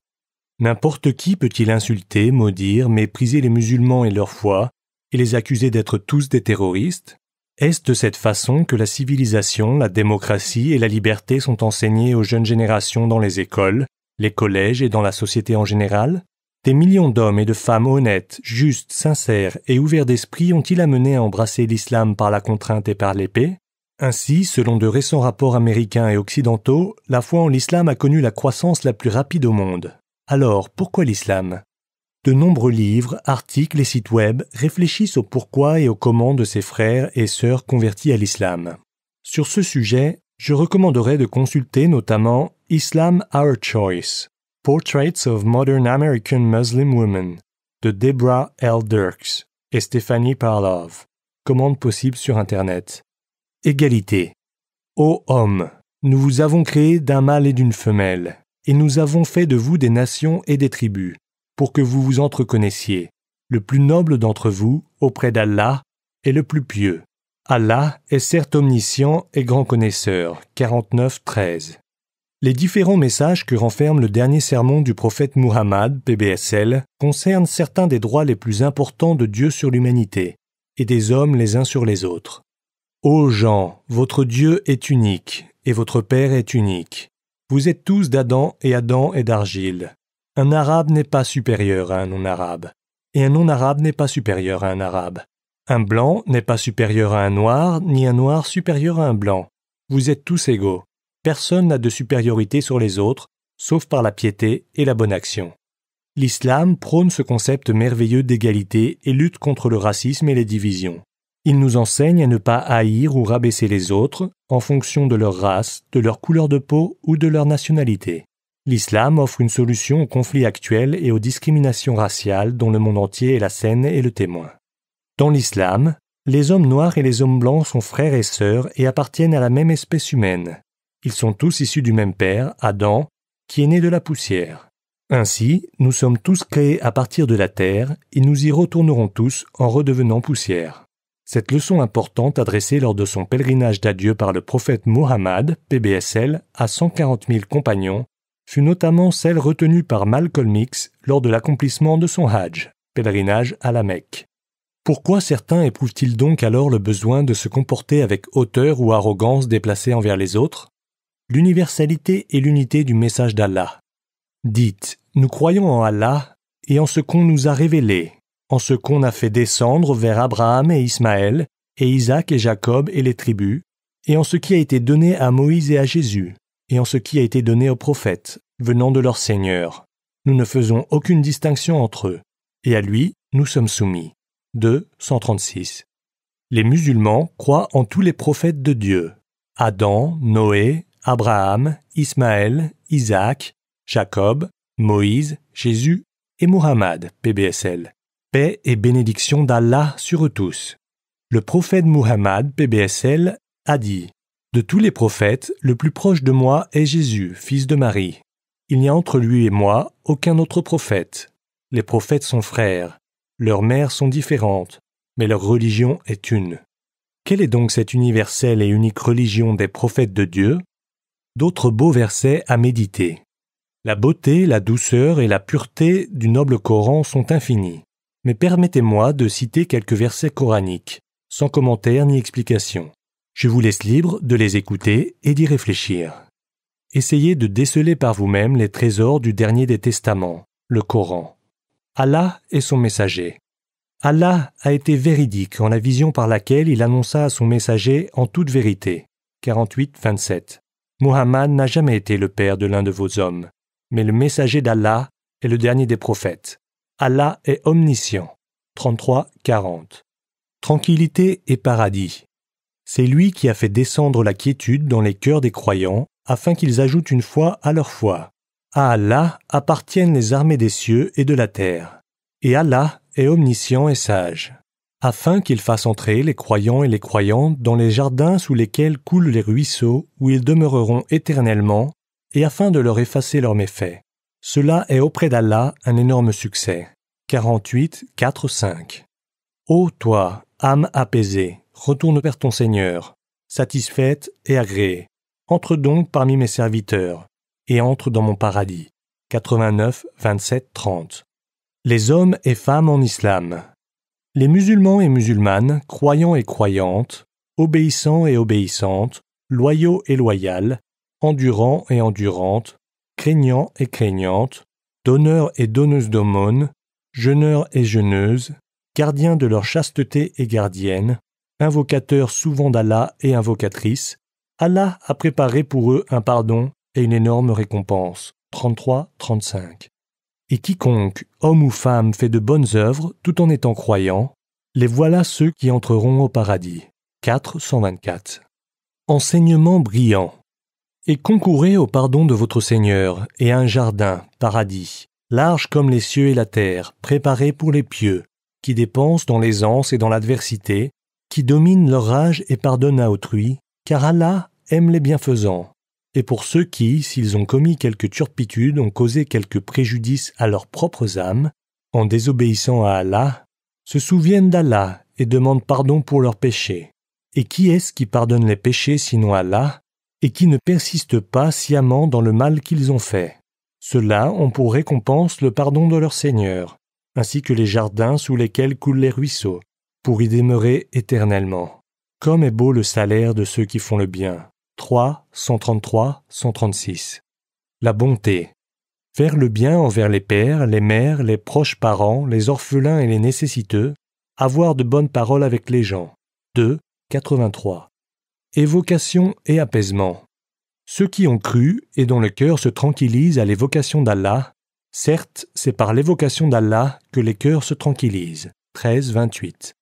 N'importe qui peut-il insulter, maudire, mépriser les musulmans et leur foi, et les accuser d'être tous des terroristes Est-ce de cette façon que la civilisation, la démocratie et la liberté sont enseignées aux jeunes générations dans les écoles, les collèges et dans la société en général, des millions d'hommes et de femmes honnêtes, justes, sincères et ouverts d'esprit ont-ils amené à embrasser l'islam par la contrainte et par l'épée Ainsi, selon de récents rapports américains et occidentaux, la foi en l'islam a connu la croissance la plus rapide au monde. Alors, pourquoi l'islam De nombreux livres, articles et sites web réfléchissent au pourquoi et au comment de ces frères et sœurs convertis à l'islam. Sur ce sujet, je recommanderais de consulter notamment Islam Our Choice Portraits of Modern American Muslim Women de Deborah L. Dirks et Stéphanie Parlov. Commande possible sur Internet. Égalité. Ô hommes, nous vous avons créé d'un mâle et d'une femelle, et nous avons fait de vous des nations et des tribus, pour que vous vous entreconnaissiez. Le plus noble d'entre vous, auprès d'Allah, est le plus pieux. Allah est certes omniscient et grand connaisseur. 49, 13. Les différents messages que renferme le dernier sermon du prophète Muhammad, PBSL, concernent certains des droits les plus importants de Dieu sur l'humanité, et des hommes les uns sur les autres. Ô gens, votre Dieu est unique, et votre Père est unique. Vous êtes tous d'Adam et Adam est d'argile. Un arabe n'est pas supérieur à un non-arabe, et un non-arabe n'est pas supérieur à un arabe. Un blanc n'est pas supérieur à un noir, ni un noir supérieur à un blanc. Vous êtes tous égaux personne n'a de supériorité sur les autres, sauf par la piété et la bonne action. L'islam prône ce concept merveilleux d'égalité et lutte contre le racisme et les divisions. Il nous enseigne à ne pas haïr ou rabaisser les autres en fonction de leur race, de leur couleur de peau ou de leur nationalité. L'islam offre une solution aux conflits actuels et aux discriminations raciales dont le monde entier est la scène et le témoin. Dans l'islam, les hommes noirs et les hommes blancs sont frères et sœurs et appartiennent à la même espèce humaine. Ils sont tous issus du même Père, Adam, qui est né de la poussière. Ainsi, nous sommes tous créés à partir de la terre, et nous y retournerons tous en redevenant poussière. Cette leçon importante adressée lors de son pèlerinage d'adieu par le prophète Mohammed, PBSL, à 140 000 compagnons, fut notamment celle retenue par Malcolm X lors de l'accomplissement de son Hajj, pèlerinage à la Mecque. Pourquoi certains éprouvent-ils donc alors le besoin de se comporter avec hauteur ou arrogance déplacée envers les autres l'universalité et l'unité du message d'Allah. Dites, nous croyons en Allah et en ce qu'on nous a révélé, en ce qu'on a fait descendre vers Abraham et Ismaël, et Isaac et Jacob et les tribus, et en ce qui a été donné à Moïse et à Jésus, et en ce qui a été donné aux prophètes, venant de leur Seigneur. Nous ne faisons aucune distinction entre eux, et à lui nous sommes soumis. 2, 136. Les musulmans croient en tous les prophètes de Dieu, Adam, Noé, Abraham, Ismaël, Isaac, Jacob, Moïse, Jésus et Muhammad, PBSL. Paix et bénédiction d'Allah sur eux tous. Le prophète Muhammad, PBSL, a dit De tous les prophètes, le plus proche de moi est Jésus, fils de Marie. Il n'y a entre lui et moi aucun autre prophète. Les prophètes sont frères, leurs mères sont différentes, mais leur religion est une. Quelle est donc cette universelle et unique religion des prophètes de Dieu d'autres beaux versets à méditer. La beauté, la douceur et la pureté du noble Coran sont infinis. Mais permettez-moi de citer quelques versets coraniques, sans commentaire ni explication. Je vous laisse libre de les écouter et d'y réfléchir. Essayez de déceler par vous-même les trésors du dernier des testaments, le Coran. Allah est son messager. Allah a été véridique en la vision par laquelle il annonça à son messager en toute vérité. 48-27. Muhammad n'a jamais été le père de l'un de vos hommes, mais le messager d'Allah est le dernier des prophètes. Allah est omniscient. 33, 40. Tranquillité et paradis. C'est lui qui a fait descendre la quiétude dans les cœurs des croyants, afin qu'ils ajoutent une foi à leur foi. À Allah appartiennent les armées des cieux et de la terre. Et Allah est omniscient et sage afin qu'il fasse entrer les croyants et les croyantes dans les jardins sous lesquels coulent les ruisseaux où ils demeureront éternellement, et afin de leur effacer leurs méfaits. Cela est auprès d'Allah un énorme succès. 48, 4, 5. Ô toi, âme apaisée, retourne vers ton Seigneur, satisfaite et agréée. Entre donc parmi mes serviteurs, et entre dans mon paradis. 89, 27, 30. Les hommes et femmes en islam, les musulmans et musulmanes, croyants et croyantes, obéissants et obéissantes, loyaux et loyales, endurants et endurantes, craignants et craignantes, donneurs et donneuses d'aumônes, jeûneurs et jeûneuses, gardiens de leur chasteté et gardiennes, invocateurs souvent d'Allah et invocatrices, Allah a préparé pour eux un pardon et une énorme récompense. 33-35. Et quiconque, homme ou femme, fait de bonnes œuvres tout en étant croyant, les voilà ceux qui entreront au paradis. 424 Enseignement brillant. Et concourez au pardon de votre Seigneur et à un jardin, paradis, large comme les cieux et la terre, préparé pour les pieux, qui dépensent dans l'aisance et dans l'adversité, qui dominent leur rage et pardonnent à autrui, car Allah aime les bienfaisants et pour ceux qui, s'ils ont commis quelque turpitude, ont causé quelque préjudice à leurs propres âmes, en désobéissant à Allah, se souviennent d'Allah et demandent pardon pour leurs péchés. Et qui est-ce qui pardonne les péchés sinon Allah, et qui ne persiste pas sciemment dans le mal qu'ils ont fait Ceux-là ont pour récompense le pardon de leur Seigneur, ainsi que les jardins sous lesquels coulent les ruisseaux, pour y demeurer éternellement. Comme est beau le salaire de ceux qui font le bien. 3, 133, 136. La bonté. Faire le bien envers les pères, les mères, les proches parents, les orphelins et les nécessiteux. Avoir de bonnes paroles avec les gens. 2, 83. Évocation et apaisement. Ceux qui ont cru et dont le cœur se tranquillise à l'évocation d'Allah, certes, c'est par l'évocation d'Allah que les cœurs se tranquillisent. 13, 28.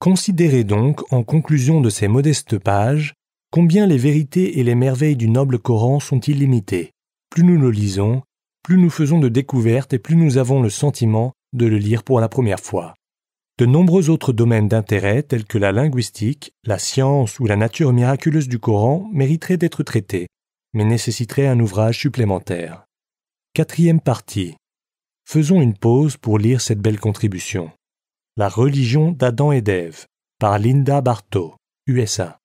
Considérez donc, en conclusion de ces modestes pages, Combien les vérités et les merveilles du noble Coran sont illimitées. Plus nous le lisons, plus nous faisons de découvertes et plus nous avons le sentiment de le lire pour la première fois. De nombreux autres domaines d'intérêt tels que la linguistique, la science ou la nature miraculeuse du Coran mériteraient d'être traités, mais nécessiteraient un ouvrage supplémentaire. Quatrième partie. Faisons une pause pour lire cette belle contribution. La religion d'Adam et d'Ève par Linda Bartow, USA.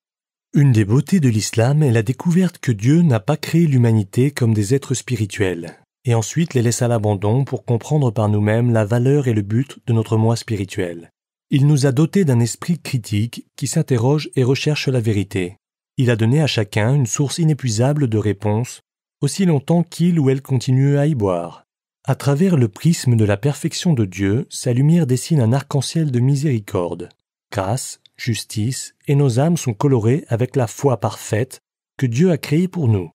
Une des beautés de l'islam est la découverte que Dieu n'a pas créé l'humanité comme des êtres spirituels, et ensuite les laisse à l'abandon pour comprendre par nous-mêmes la valeur et le but de notre moi spirituel. Il nous a dotés d'un esprit critique qui s'interroge et recherche la vérité. Il a donné à chacun une source inépuisable de réponses, aussi longtemps qu'il ou elle continue à y boire. À travers le prisme de la perfection de Dieu, sa lumière dessine un arc-en-ciel de miséricorde. Grâce, justice, et nos âmes sont colorées avec la foi parfaite que Dieu a créée pour nous.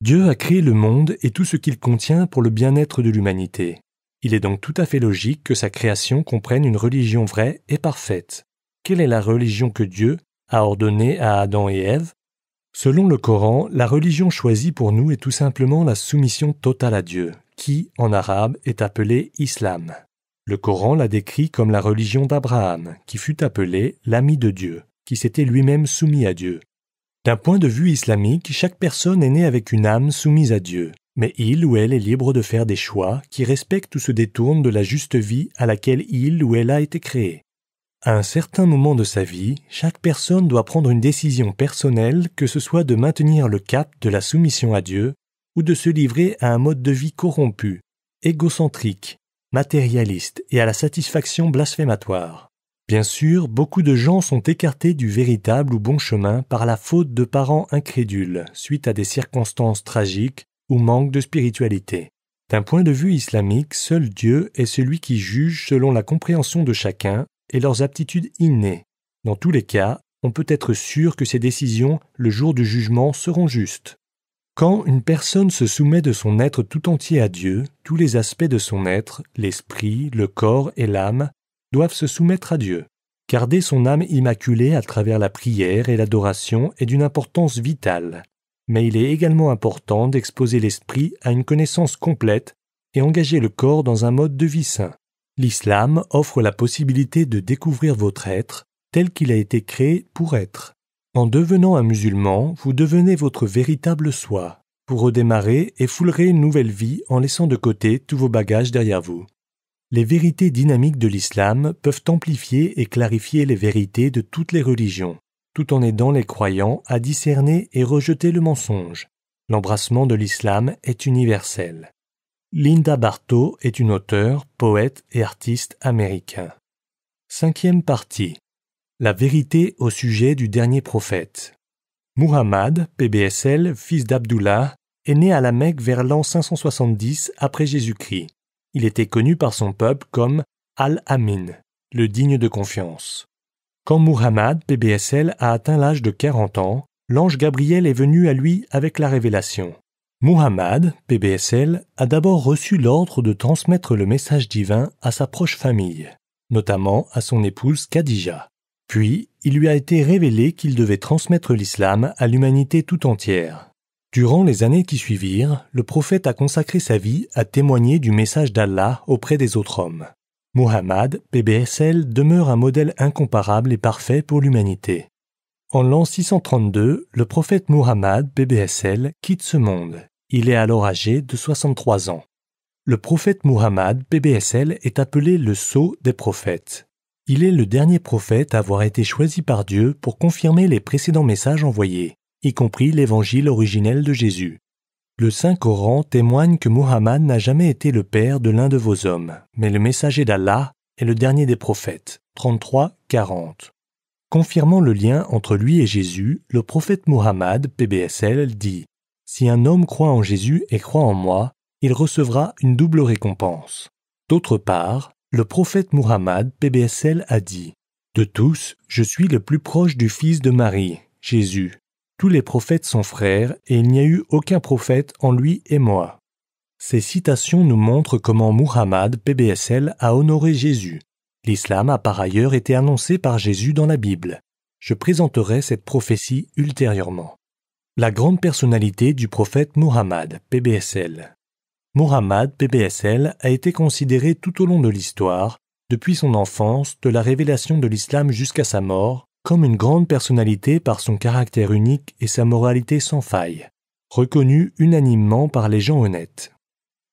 Dieu a créé le monde et tout ce qu'il contient pour le bien-être de l'humanité. Il est donc tout à fait logique que sa création comprenne une religion vraie et parfaite. Quelle est la religion que Dieu a ordonnée à Adam et Ève Selon le Coran, la religion choisie pour nous est tout simplement la soumission totale à Dieu, qui, en arabe, est appelée islam. Le Coran la décrit comme la religion d'Abraham, qui fut appelé l'ami de Dieu, qui s'était lui-même soumis à Dieu. D'un point de vue islamique, chaque personne est née avec une âme soumise à Dieu, mais il ou elle est libre de faire des choix qui respectent ou se détournent de la juste vie à laquelle il ou elle a été créé. À un certain moment de sa vie, chaque personne doit prendre une décision personnelle, que ce soit de maintenir le cap de la soumission à Dieu, ou de se livrer à un mode de vie corrompu, égocentrique, matérialiste et à la satisfaction blasphématoire. Bien sûr, beaucoup de gens sont écartés du véritable ou bon chemin par la faute de parents incrédules, suite à des circonstances tragiques ou manque de spiritualité. D'un point de vue islamique, seul Dieu est celui qui juge selon la compréhension de chacun et leurs aptitudes innées. Dans tous les cas, on peut être sûr que ces décisions, le jour du jugement, seront justes. Quand une personne se soumet de son être tout entier à Dieu, tous les aspects de son être, l'esprit, le corps et l'âme, doivent se soumettre à Dieu. Garder son âme immaculée à travers la prière et l'adoration est d'une importance vitale, mais il est également important d'exposer l'esprit à une connaissance complète et engager le corps dans un mode de vie sain. L'islam offre la possibilité de découvrir votre être tel qu'il a été créé pour être. En devenant un musulman, vous devenez votre véritable soi, pour redémarrer et foulerez une nouvelle vie en laissant de côté tous vos bagages derrière vous. Les vérités dynamiques de l'islam peuvent amplifier et clarifier les vérités de toutes les religions, tout en aidant les croyants à discerner et rejeter le mensonge. L'embrassement de l'islam est universel. Linda Bartow est une auteure, poète et artiste américain. Cinquième partie. La vérité au sujet du dernier prophète. Muhammad, PBSL, fils d'Abdullah, est né à la Mecque vers l'an 570 après Jésus-Christ. Il était connu par son peuple comme Al-Amin, le digne de confiance. Quand Muhammad, PBSL, a atteint l'âge de 40 ans, l'ange Gabriel est venu à lui avec la révélation. Muhammad, PBSL, a d'abord reçu l'ordre de transmettre le message divin à sa proche famille, notamment à son épouse Khadija. Puis, il lui a été révélé qu'il devait transmettre l'islam à l'humanité tout entière. Durant les années qui suivirent, le prophète a consacré sa vie à témoigner du message d'Allah auprès des autres hommes. Muhammad, PBSL, demeure un modèle incomparable et parfait pour l'humanité. En l'an 632, le prophète Muhammad, PBSL, quitte ce monde. Il est alors âgé de 63 ans. Le prophète Muhammad, PBSL, est appelé le sceau des prophètes. Il est le dernier prophète à avoir été choisi par Dieu pour confirmer les précédents messages envoyés, y compris l'évangile originel de Jésus. Le Saint Coran témoigne que Muhammad n'a jamais été le père de l'un de vos hommes, mais le messager d'Allah est le dernier des prophètes. 33, 40. Confirmant le lien entre lui et Jésus, le prophète Muhammad, PBSL, dit Si un homme croit en Jésus et croit en moi, il recevra une double récompense. D'autre part, le prophète Muhammad, PBSL, a dit De tous, je suis le plus proche du fils de Marie, Jésus. Tous les prophètes sont frères et il n'y a eu aucun prophète en lui et moi. Ces citations nous montrent comment Muhammad, PBSL, a honoré Jésus. L'islam a par ailleurs été annoncé par Jésus dans la Bible. Je présenterai cette prophétie ultérieurement. La grande personnalité du prophète Muhammad, PBSL. Muhammad PBSL a été considéré tout au long de l'histoire, depuis son enfance, de la révélation de l'islam jusqu'à sa mort, comme une grande personnalité par son caractère unique et sa moralité sans faille, reconnu unanimement par les gens honnêtes.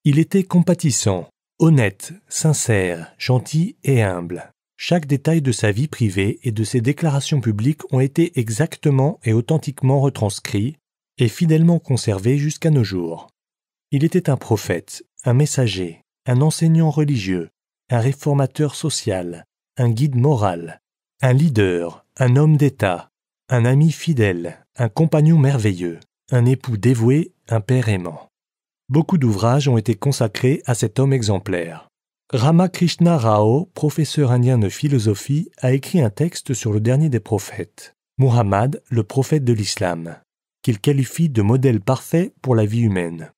Il était compatissant, honnête, sincère, gentil et humble. Chaque détail de sa vie privée et de ses déclarations publiques ont été exactement et authentiquement retranscrits et fidèlement conservés jusqu'à nos jours. Il était un prophète, un messager, un enseignant religieux, un réformateur social, un guide moral, un leader, un homme d'État, un ami fidèle, un compagnon merveilleux, un époux dévoué, un père aimant. Beaucoup d'ouvrages ont été consacrés à cet homme exemplaire. Ramakrishna Rao, professeur indien de philosophie, a écrit un texte sur le dernier des prophètes, Muhammad, le prophète de l'islam, qu'il qualifie de modèle parfait pour la vie humaine.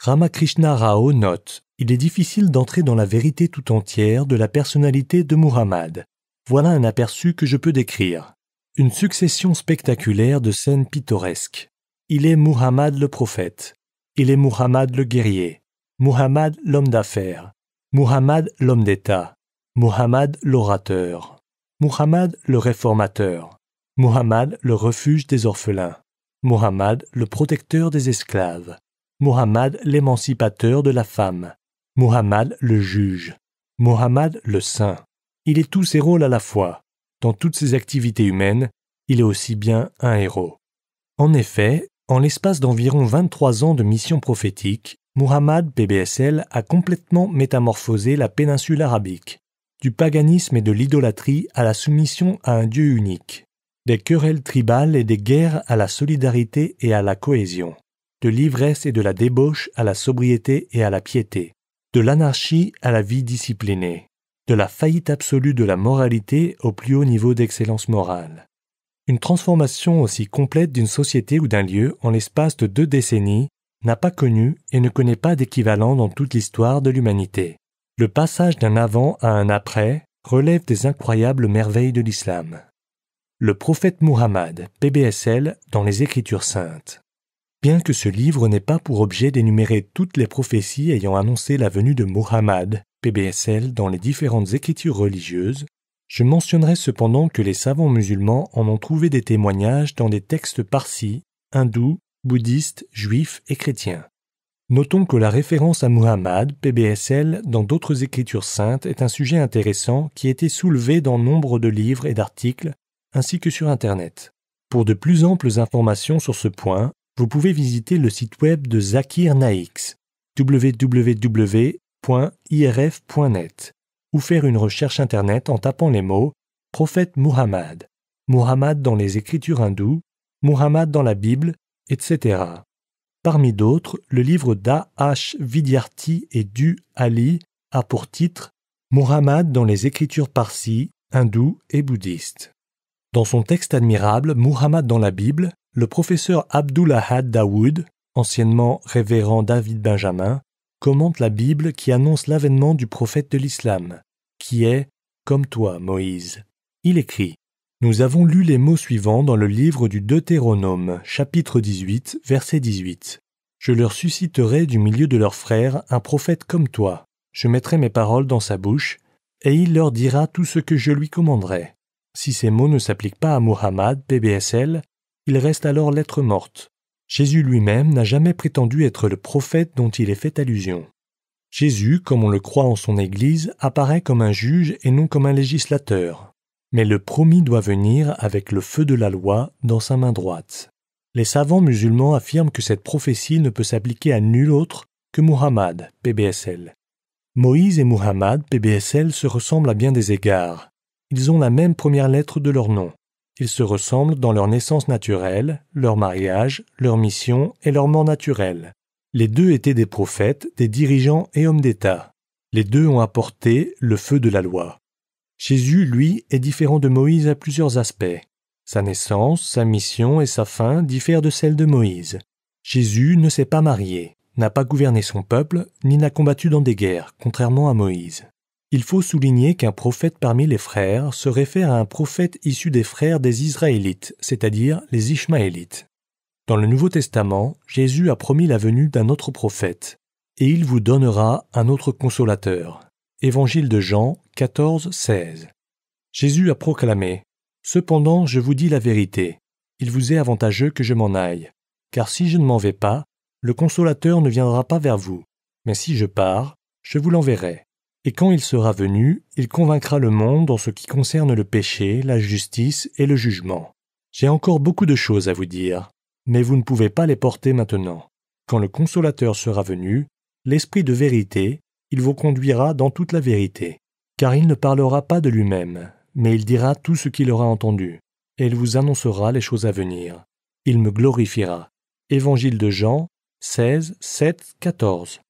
Ramakrishna Rao note Il est difficile d'entrer dans la vérité tout entière de la personnalité de Muhammad. Voilà un aperçu que je peux décrire. Une succession spectaculaire de scènes pittoresques. Il est Muhammad le prophète. Il est Muhammad le guerrier. Muhammad l'homme d'affaires. Muhammad l'homme d'État. Muhammad l'orateur. Muhammad le réformateur. Muhammad le refuge des orphelins. Muhammad le protecteur des esclaves. Muhammad l'émancipateur de la femme, Muhammad le juge, Muhammad le saint. Il est tous ses rôles à la fois. Dans toutes ses activités humaines, il est aussi bien un héros. En effet, en l'espace d'environ 23 ans de mission prophétique, Muhammad PBSL a complètement métamorphosé la péninsule arabique, du paganisme et de l'idolâtrie à la soumission à un dieu unique, des querelles tribales et des guerres à la solidarité et à la cohésion de l'ivresse et de la débauche à la sobriété et à la piété, de l'anarchie à la vie disciplinée, de la faillite absolue de la moralité au plus haut niveau d'excellence morale. Une transformation aussi complète d'une société ou d'un lieu en l'espace de deux décennies n'a pas connu et ne connaît pas d'équivalent dans toute l'histoire de l'humanité. Le passage d'un avant à un après relève des incroyables merveilles de l'islam. Le prophète Muhammad, PBSL, dans les Écritures saintes. Bien que ce livre n'ait pas pour objet d'énumérer toutes les prophéties ayant annoncé la venue de Muhammad, PBSL, dans les différentes écritures religieuses, je mentionnerai cependant que les savants musulmans en ont trouvé des témoignages dans des textes parsis, hindous, bouddhistes, juifs et chrétiens. Notons que la référence à Muhammad, PBSL, dans d'autres écritures saintes est un sujet intéressant qui a été soulevé dans nombre de livres et d'articles, ainsi que sur Internet. Pour de plus amples informations sur ce point, vous pouvez visiter le site web de Zakir Naik, www.irf.net, ou faire une recherche Internet en tapant les mots Prophète Muhammad, Muhammad dans les écritures hindoues, Muhammad dans la Bible, etc. Parmi d'autres, le livre d'A.H. Vidyarthi et du Ali a pour titre Muhammad dans les écritures parsi, hindoues et bouddhistes. Dans son texte admirable Muhammad dans la Bible, le professeur Abdullahad Dawood, anciennement révérend David Benjamin, commente la Bible qui annonce l'avènement du prophète de l'islam, qui est Comme toi, Moïse. Il écrit Nous avons lu les mots suivants dans le livre du Deutéronome, chapitre 18, verset 18. Je leur susciterai du milieu de leurs frères un prophète comme toi. Je mettrai mes paroles dans sa bouche, et il leur dira tout ce que je lui commanderai. Si ces mots ne s'appliquent pas à Muhammad, PBSL, il reste alors lettre morte. Jésus lui-même n'a jamais prétendu être le prophète dont il est fait allusion. Jésus, comme on le croit en son Église, apparaît comme un juge et non comme un législateur. Mais le promis doit venir avec le feu de la loi dans sa main droite. Les savants musulmans affirment que cette prophétie ne peut s'appliquer à nul autre que Muhammad, PBSL. Moïse et Muhammad, PBSL, se ressemblent à bien des égards. Ils ont la même première lettre de leur nom. Ils se ressemblent dans leur naissance naturelle, leur mariage, leur mission et leur mort naturelle. Les deux étaient des prophètes, des dirigeants et hommes d'État. Les deux ont apporté le feu de la loi. Jésus, lui, est différent de Moïse à plusieurs aspects. Sa naissance, sa mission et sa fin diffèrent de celles de Moïse. Jésus ne s'est pas marié, n'a pas gouverné son peuple, ni n'a combattu dans des guerres, contrairement à Moïse. Il faut souligner qu'un prophète parmi les frères se réfère à un prophète issu des frères des Israélites, c'est-à-dire les Ishmaélites. Dans le Nouveau Testament, Jésus a promis la venue d'un autre prophète, et il vous donnera un autre consolateur. Évangile de Jean 14, 16. Jésus a proclamé Cependant, je vous dis la vérité, il vous est avantageux que je m'en aille, car si je ne m'en vais pas, le consolateur ne viendra pas vers vous, mais si je pars, je vous l'enverrai et quand il sera venu, il convaincra le monde en ce qui concerne le péché, la justice et le jugement. J'ai encore beaucoup de choses à vous dire, mais vous ne pouvez pas les porter maintenant. Quand le consolateur sera venu, l'Esprit de vérité, il vous conduira dans toute la vérité, car il ne parlera pas de lui-même, mais il dira tout ce qu'il aura entendu, et il vous annoncera les choses à venir. Il me glorifiera. Évangile de Jean 16, 7, 14.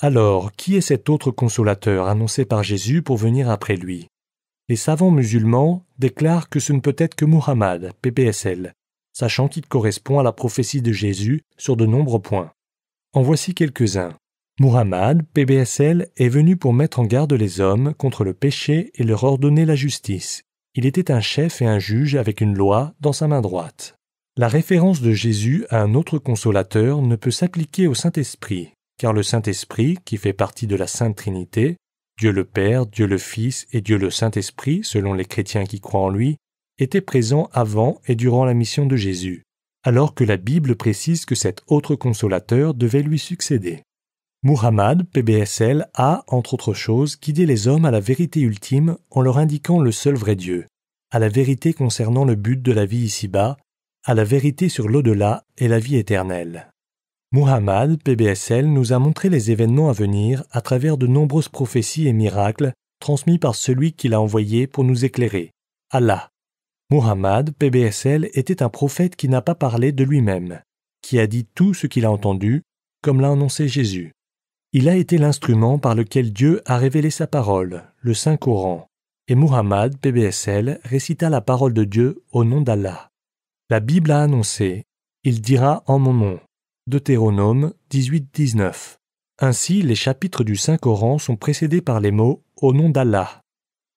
Alors, qui est cet autre consolateur annoncé par Jésus pour venir après lui Les savants musulmans déclarent que ce ne peut être que Muhammad, PPSL, sachant qu'il correspond à la prophétie de Jésus sur de nombreux points. En voici quelques-uns. Muhammad, PBSL, est venu pour mettre en garde les hommes contre le péché et leur ordonner la justice. Il était un chef et un juge avec une loi dans sa main droite. La référence de Jésus à un autre consolateur ne peut s'appliquer au Saint-Esprit, car le Saint-Esprit, qui fait partie de la Sainte Trinité, Dieu le Père, Dieu le Fils et Dieu le Saint-Esprit, selon les chrétiens qui croient en lui, était présent avant et durant la mission de Jésus, alors que la Bible précise que cet autre consolateur devait lui succéder. Muhammad, PBSL, a, entre autres choses, guidé les hommes à la vérité ultime en leur indiquant le seul vrai Dieu, à la vérité concernant le but de la vie ici-bas, à la vérité sur l'au-delà et la vie éternelle. Muhammad, PBSL, nous a montré les événements à venir à travers de nombreuses prophéties et miracles transmis par celui qu'il a envoyé pour nous éclairer, Allah. Muhammad, PBSL, était un prophète qui n'a pas parlé de lui-même, qui a dit tout ce qu'il a entendu, comme l'a annoncé Jésus. Il a été l'instrument par lequel Dieu a révélé sa parole, le Saint Coran, et Muhammad, PBSL, récita la parole de Dieu au nom d'Allah. La Bible a annoncé Il dira en mon nom, Deutéronome 18-19. Ainsi, les chapitres du Saint-Coran sont précédés par les mots Au nom d'Allah.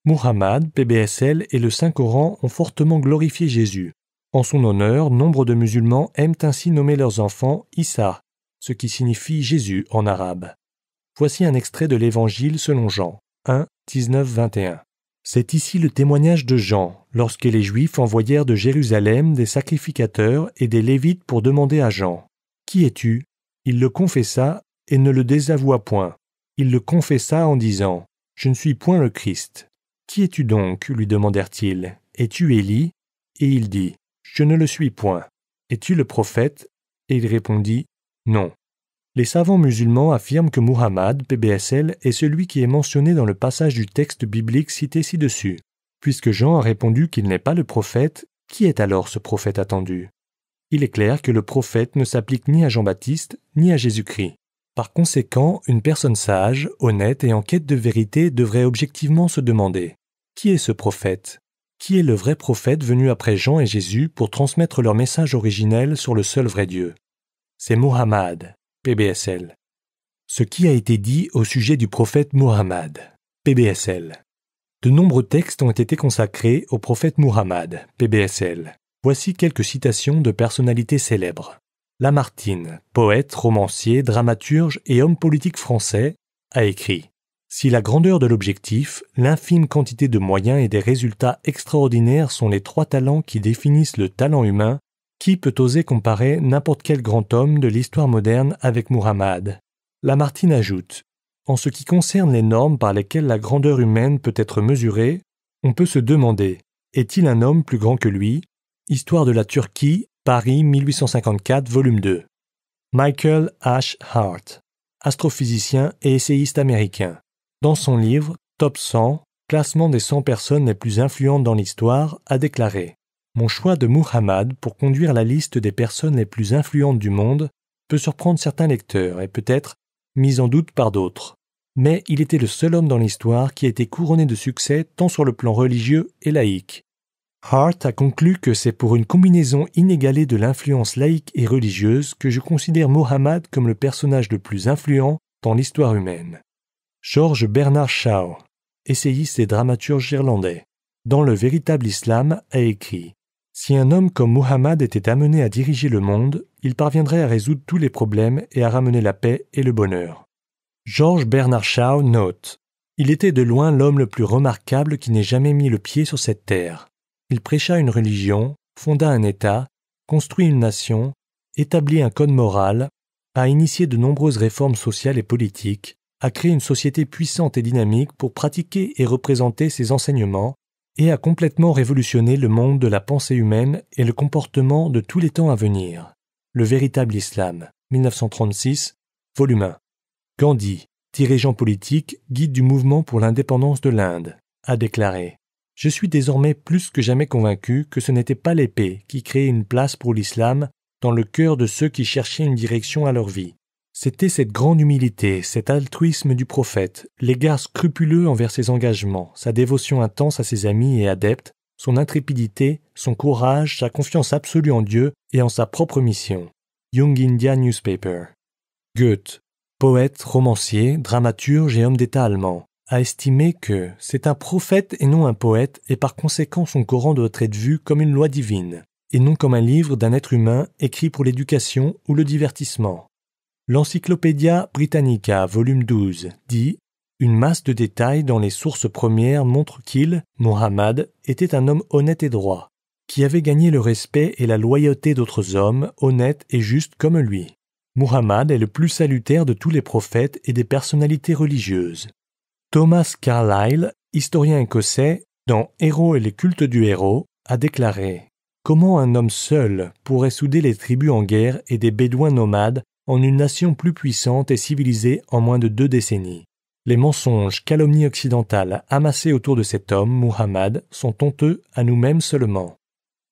Muhammad, PBSL et le Saint-Coran ont fortement glorifié Jésus. En son honneur, nombre de musulmans aiment ainsi nommer leurs enfants Issa, ce qui signifie Jésus en arabe. Voici un extrait de l'Évangile selon Jean 1, 19-21. C'est ici le témoignage de Jean, lorsque les Juifs envoyèrent de Jérusalem des sacrificateurs et des Lévites pour demander à Jean qui es-tu Il le confessa et ne le désavoua point. Il le confessa en disant Je ne suis point le Christ. Qui es-tu donc lui demandèrent-ils. Es-tu Élie Et il dit Je ne le suis point. Es-tu le prophète Et il répondit Non. Les savants musulmans affirment que Muhammad, PBSL, est celui qui est mentionné dans le passage du texte biblique cité ci-dessus. Puisque Jean a répondu qu'il n'est pas le prophète, qui est alors ce prophète attendu il est clair que le prophète ne s'applique ni à Jean-Baptiste ni à Jésus-Christ. Par conséquent, une personne sage, honnête et en quête de vérité devrait objectivement se demander Qui est ce prophète Qui est le vrai prophète venu après Jean et Jésus pour transmettre leur message originel sur le seul vrai Dieu C'est Muhammad, PBSL. Ce qui a été dit au sujet du prophète Muhammad, PBSL. De nombreux textes ont été consacrés au prophète Muhammad, PBSL voici quelques citations de personnalités célèbres. Lamartine, poète, romancier, dramaturge et homme politique français, a écrit Si la grandeur de l'objectif, l'infime quantité de moyens et des résultats extraordinaires sont les trois talents qui définissent le talent humain, qui peut oser comparer n'importe quel grand homme de l'histoire moderne avec Muhammad Lamartine ajoute En ce qui concerne les normes par lesquelles la grandeur humaine peut être mesurée, on peut se demander est-il un homme plus grand que lui, Histoire de la Turquie, Paris 1854, volume 2. Michael H. Hart, astrophysicien et essayiste américain. Dans son livre Top 100, classement des 100 personnes les plus influentes dans l'histoire, a déclaré Mon choix de Muhammad pour conduire la liste des personnes les plus influentes du monde peut surprendre certains lecteurs et peut-être mis en doute par d'autres. Mais il était le seul homme dans l'histoire qui a été couronné de succès tant sur le plan religieux et laïque Hart a conclu que c'est pour une combinaison inégalée de l'influence laïque et religieuse que je considère Mohammed comme le personnage le plus influent dans l'histoire humaine. George Bernard Shaw, essayiste et dramaturge irlandais, dans Le véritable islam, a écrit Si un homme comme Mohammed était amené à diriger le monde, il parviendrait à résoudre tous les problèmes et à ramener la paix et le bonheur. George Bernard Shaw note Il était de loin l'homme le plus remarquable qui n'ait jamais mis le pied sur cette terre. Il prêcha une religion, fonda un État, construit une nation, établit un code moral, a initié de nombreuses réformes sociales et politiques, a créé une société puissante et dynamique pour pratiquer et représenter ses enseignements, et a complètement révolutionné le monde de la pensée humaine et le comportement de tous les temps à venir. Le véritable islam, 1936, volume 1. Gandhi, dirigeant politique, guide du mouvement pour l'indépendance de l'Inde, a déclaré je suis désormais plus que jamais convaincu que ce n'était pas l'épée qui créait une place pour l'islam dans le cœur de ceux qui cherchaient une direction à leur vie. C'était cette grande humilité, cet altruisme du prophète, l'égard scrupuleux envers ses engagements, sa dévotion intense à ses amis et adeptes, son intrépidité, son courage, sa confiance absolue en Dieu et en sa propre mission. Young India Newspaper. Goethe, poète, romancier, dramaturge et homme d'État allemand, a estimé que c'est un prophète et non un poète, et par conséquent son Coran doit être vu comme une loi divine, et non comme un livre d'un être humain écrit pour l'éducation ou le divertissement. L'Encyclopédia Britannica, volume 12, dit Une masse de détails dans les sources premières montre qu'il, Mohammed, était un homme honnête et droit, qui avait gagné le respect et la loyauté d'autres hommes honnêtes et justes comme lui. Muhammad est le plus salutaire de tous les prophètes et des personnalités religieuses. Thomas Carlyle, historien écossais, dans Héros et les cultes du héros, a déclaré Comment un homme seul pourrait souder les tribus en guerre et des bédouins nomades en une nation plus puissante et civilisée en moins de deux décennies Les mensonges, calomnies occidentales amassées autour de cet homme, Muhammad, sont honteux à nous-mêmes seulement.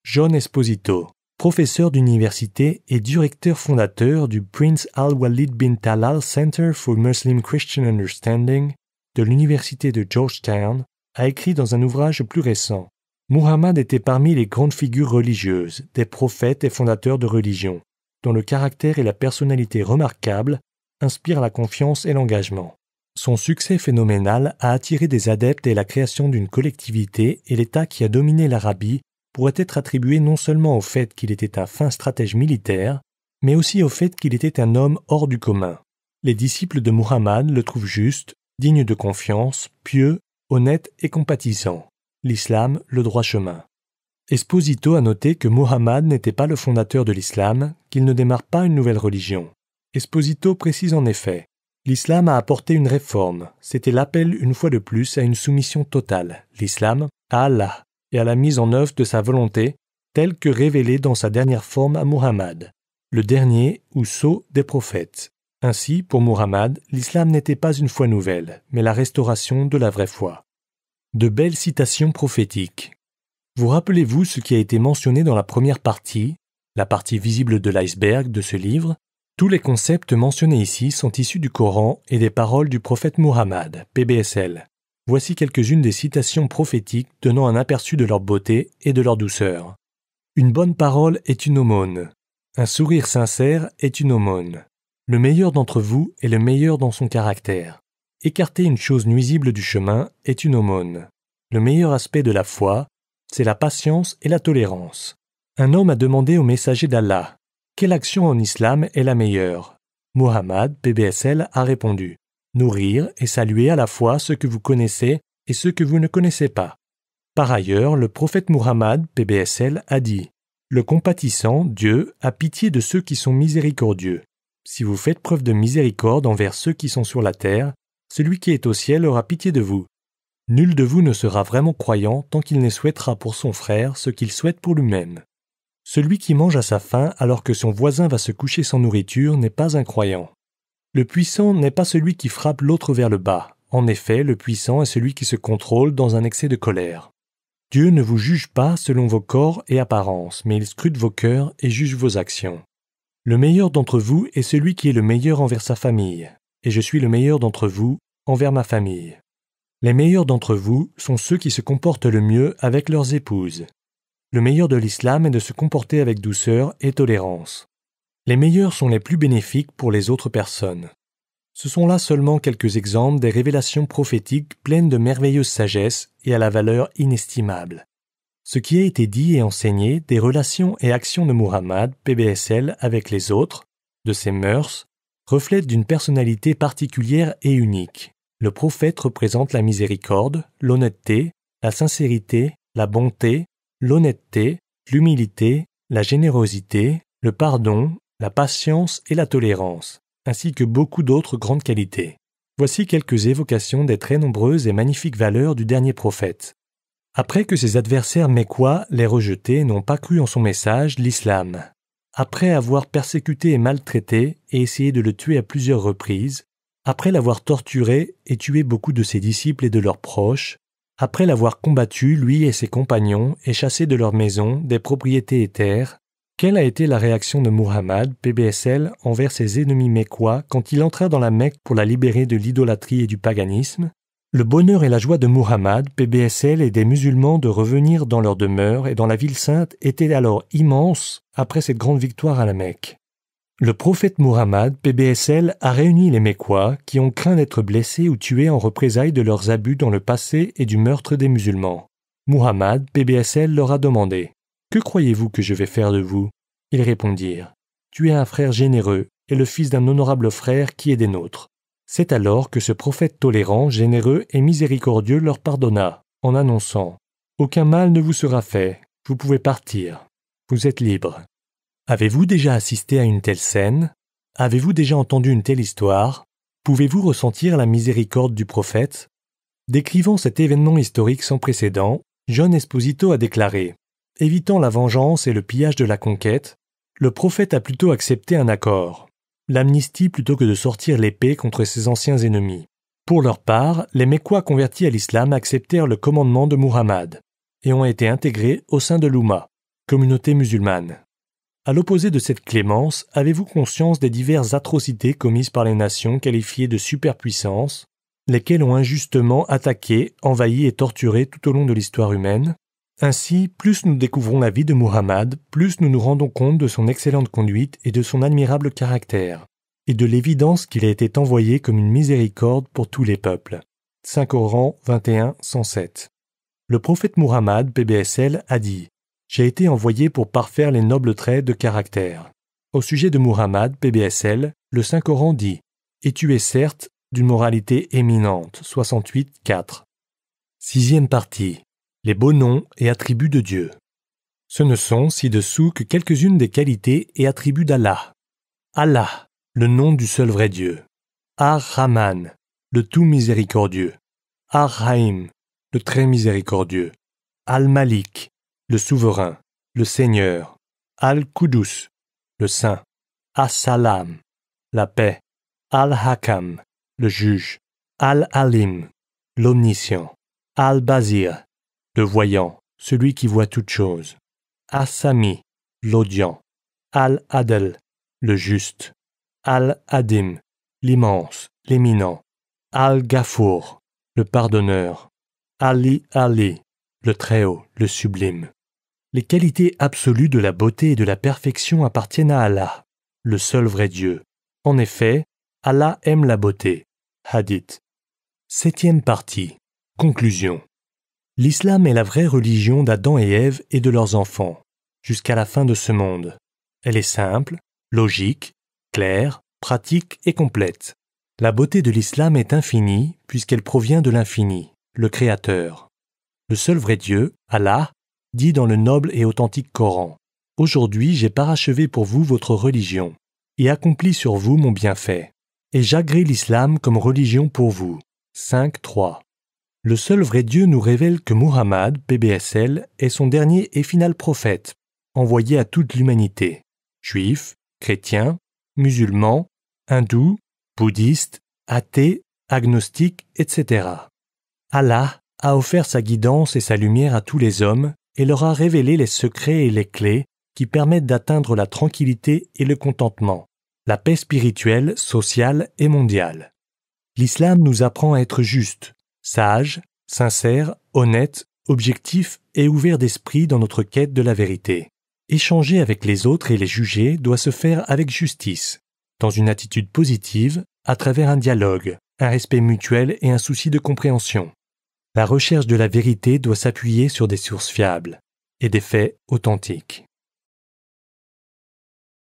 John Esposito, professeur d'université et directeur fondateur du Prince Al-Walid bin Talal Center for Muslim Christian Understanding, de l'université de Georgetown a écrit dans un ouvrage plus récent Muhammad était parmi les grandes figures religieuses, des prophètes et fondateurs de religions, dont le caractère et la personnalité remarquables inspirent la confiance et l'engagement. Son succès phénoménal a attiré des adeptes et la création d'une collectivité et l'État qui a dominé l'Arabie pourrait être attribué non seulement au fait qu'il était un fin stratège militaire, mais aussi au fait qu'il était un homme hors du commun. Les disciples de Muhammad le trouvent juste, digne de confiance, pieux, honnête et compatissant. L'islam, le droit chemin. Esposito a noté que Mohammed n'était pas le fondateur de l'islam, qu'il ne démarre pas une nouvelle religion. Esposito précise en effet L'islam a apporté une réforme, c'était l'appel une fois de plus à une soumission totale, l'islam, à Allah, et à la mise en œuvre de sa volonté, telle que révélée dans sa dernière forme à Mohammed, le dernier ou sceau des prophètes. Ainsi, pour Muhammad, l'islam n'était pas une foi nouvelle, mais la restauration de la vraie foi. De belles citations prophétiques. Vous rappelez-vous ce qui a été mentionné dans la première partie, la partie visible de l'iceberg de ce livre Tous les concepts mentionnés ici sont issus du Coran et des paroles du prophète Muhammad, PBSL. Voici quelques-unes des citations prophétiques donnant un aperçu de leur beauté et de leur douceur. Une bonne parole est une aumône. Un sourire sincère est une aumône. Le meilleur d'entre vous est le meilleur dans son caractère. Écarter une chose nuisible du chemin est une aumône. Le meilleur aspect de la foi, c'est la patience et la tolérance. Un homme a demandé au messager d'Allah Quelle action en islam est la meilleure Muhammad, PBSL, a répondu Nourrir et saluer à la fois ceux que vous connaissez et ceux que vous ne connaissez pas. Par ailleurs, le prophète Muhammad, PBSL, a dit Le compatissant, Dieu, a pitié de ceux qui sont miséricordieux. Si vous faites preuve de miséricorde envers ceux qui sont sur la terre, celui qui est au ciel aura pitié de vous. Nul de vous ne sera vraiment croyant tant qu'il ne souhaitera pour son frère ce qu'il souhaite pour lui-même. Celui qui mange à sa faim alors que son voisin va se coucher sans nourriture n'est pas un croyant. Le puissant n'est pas celui qui frappe l'autre vers le bas. En effet, le puissant est celui qui se contrôle dans un excès de colère. Dieu ne vous juge pas selon vos corps et apparences, mais il scrute vos cœurs et juge vos actions. Le meilleur d'entre vous est celui qui est le meilleur envers sa famille, et je suis le meilleur d'entre vous envers ma famille. Les meilleurs d'entre vous sont ceux qui se comportent le mieux avec leurs épouses. Le meilleur de l'islam est de se comporter avec douceur et tolérance. Les meilleurs sont les plus bénéfiques pour les autres personnes. Ce sont là seulement quelques exemples des révélations prophétiques pleines de merveilleuse sagesse et à la valeur inestimable ce qui a été dit et enseigné des relations et actions de Muhammad, PBSL, avec les autres, de ses mœurs, reflète d'une personnalité particulière et unique. Le prophète représente la miséricorde, l'honnêteté, la sincérité, la bonté, l'honnêteté, l'humilité, la générosité, le pardon, la patience et la tolérance, ainsi que beaucoup d'autres grandes qualités. Voici quelques évocations des très nombreuses et magnifiques valeurs du dernier prophète. Après que ses adversaires mécois les rejetés n'ont pas cru en son message, l'islam. Après avoir persécuté et maltraité et essayé de le tuer à plusieurs reprises, après l'avoir torturé et tué beaucoup de ses disciples et de leurs proches, après l'avoir combattu, lui et ses compagnons, et chassé de leur maisons, des propriétés et terres, quelle a été la réaction de Muhammad, PBSL, envers ses ennemis mécois quand il entra dans la Mecque pour la libérer de l'idolâtrie et du paganisme le bonheur et la joie de Muhammad, PBSL et des musulmans de revenir dans leur demeure et dans la ville sainte étaient alors immenses après cette grande victoire à la Mecque. Le prophète Muhammad, PBSL, a réuni les Mécois qui ont craint d'être blessés ou tués en représailles de leurs abus dans le passé et du meurtre des musulmans. Muhammad, PBSL, leur a demandé Que croyez-vous que je vais faire de vous Ils répondirent Tu es un frère généreux et le fils d'un honorable frère qui est des nôtres. C'est alors que ce prophète tolérant, généreux et miséricordieux leur pardonna, en annonçant Aucun mal ne vous sera fait, vous pouvez partir, vous êtes libre. Avez-vous déjà assisté à une telle scène Avez-vous déjà entendu une telle histoire Pouvez-vous ressentir la miséricorde du prophète Décrivant cet événement historique sans précédent, John Esposito a déclaré Évitant la vengeance et le pillage de la conquête, le prophète a plutôt accepté un accord l'amnistie plutôt que de sortir l'épée contre ses anciens ennemis. Pour leur part, les Mécois convertis à l'islam acceptèrent le commandement de Muhammad et ont été intégrés au sein de l'Uma, communauté musulmane. À l'opposé de cette clémence, avez-vous conscience des diverses atrocités commises par les nations qualifiées de superpuissances, lesquelles ont injustement attaqué, envahi et torturé tout au long de l'histoire humaine ainsi, plus nous découvrons la vie de Muhammad, plus nous nous rendons compte de son excellente conduite et de son admirable caractère, et de l'évidence qu'il a été envoyé comme une miséricorde pour tous les peuples. 5 Coran 21 107. Le prophète Muhammad, PBSL, a dit J'ai été envoyé pour parfaire les nobles traits de caractère. Au sujet de Muhammad, PBSL, le Saint Coran dit Et tu es certes d'une moralité éminente. 68 4. Sixième partie les beaux noms et attributs de Dieu. Ce ne sont ci-dessous que quelques-unes des qualités et attributs d'Allah. Allah, le nom du seul vrai Dieu. Ar-Rahman, le tout miséricordieux. Ar-Rahim, le très miséricordieux. Al-Malik, le souverain, le Seigneur. Al-Qudus, le saint. As-Salam, la paix. Al-Hakam, le juge. Al-Alim, l'omniscient. Al-Bazir, le voyant, celui qui voit toutes choses, Asami, l'audient, Al-Adel, le juste, Al-Adim, l'immense, l'éminent, Al-Gafour, le pardonneur, Ali Ali, le Très-Haut, le Sublime. Les qualités absolues de la beauté et de la perfection appartiennent à Allah, le seul vrai Dieu. En effet, Allah aime la beauté. Hadith. Septième partie. Conclusion. L'islam est la vraie religion d'Adam et Ève et de leurs enfants, jusqu'à la fin de ce monde. Elle est simple, logique, claire, pratique et complète. La beauté de l'islam est infinie puisqu'elle provient de l'infini, le Créateur. Le seul vrai Dieu, Allah, dit dans le noble et authentique Coran Aujourd'hui j'ai parachevé pour vous votre religion, et accompli sur vous mon bienfait, et j'agrée l'islam comme religion pour vous. 5.3 le seul vrai Dieu nous révèle que Muhammad, PBSL, est son dernier et final prophète, envoyé à toute l'humanité, juifs, chrétiens, musulmans, hindous, bouddhistes, athées, agnostiques, etc. Allah a offert sa guidance et sa lumière à tous les hommes et leur a révélé les secrets et les clés qui permettent d'atteindre la tranquillité et le contentement, la paix spirituelle, sociale et mondiale. L'islam nous apprend à être juste, sage, sincère, honnête, objectif et ouvert d'esprit dans notre quête de la vérité. Échanger avec les autres et les juger doit se faire avec justice, dans une attitude positive, à travers un dialogue, un respect mutuel et un souci de compréhension. La recherche de la vérité doit s'appuyer sur des sources fiables et des faits authentiques.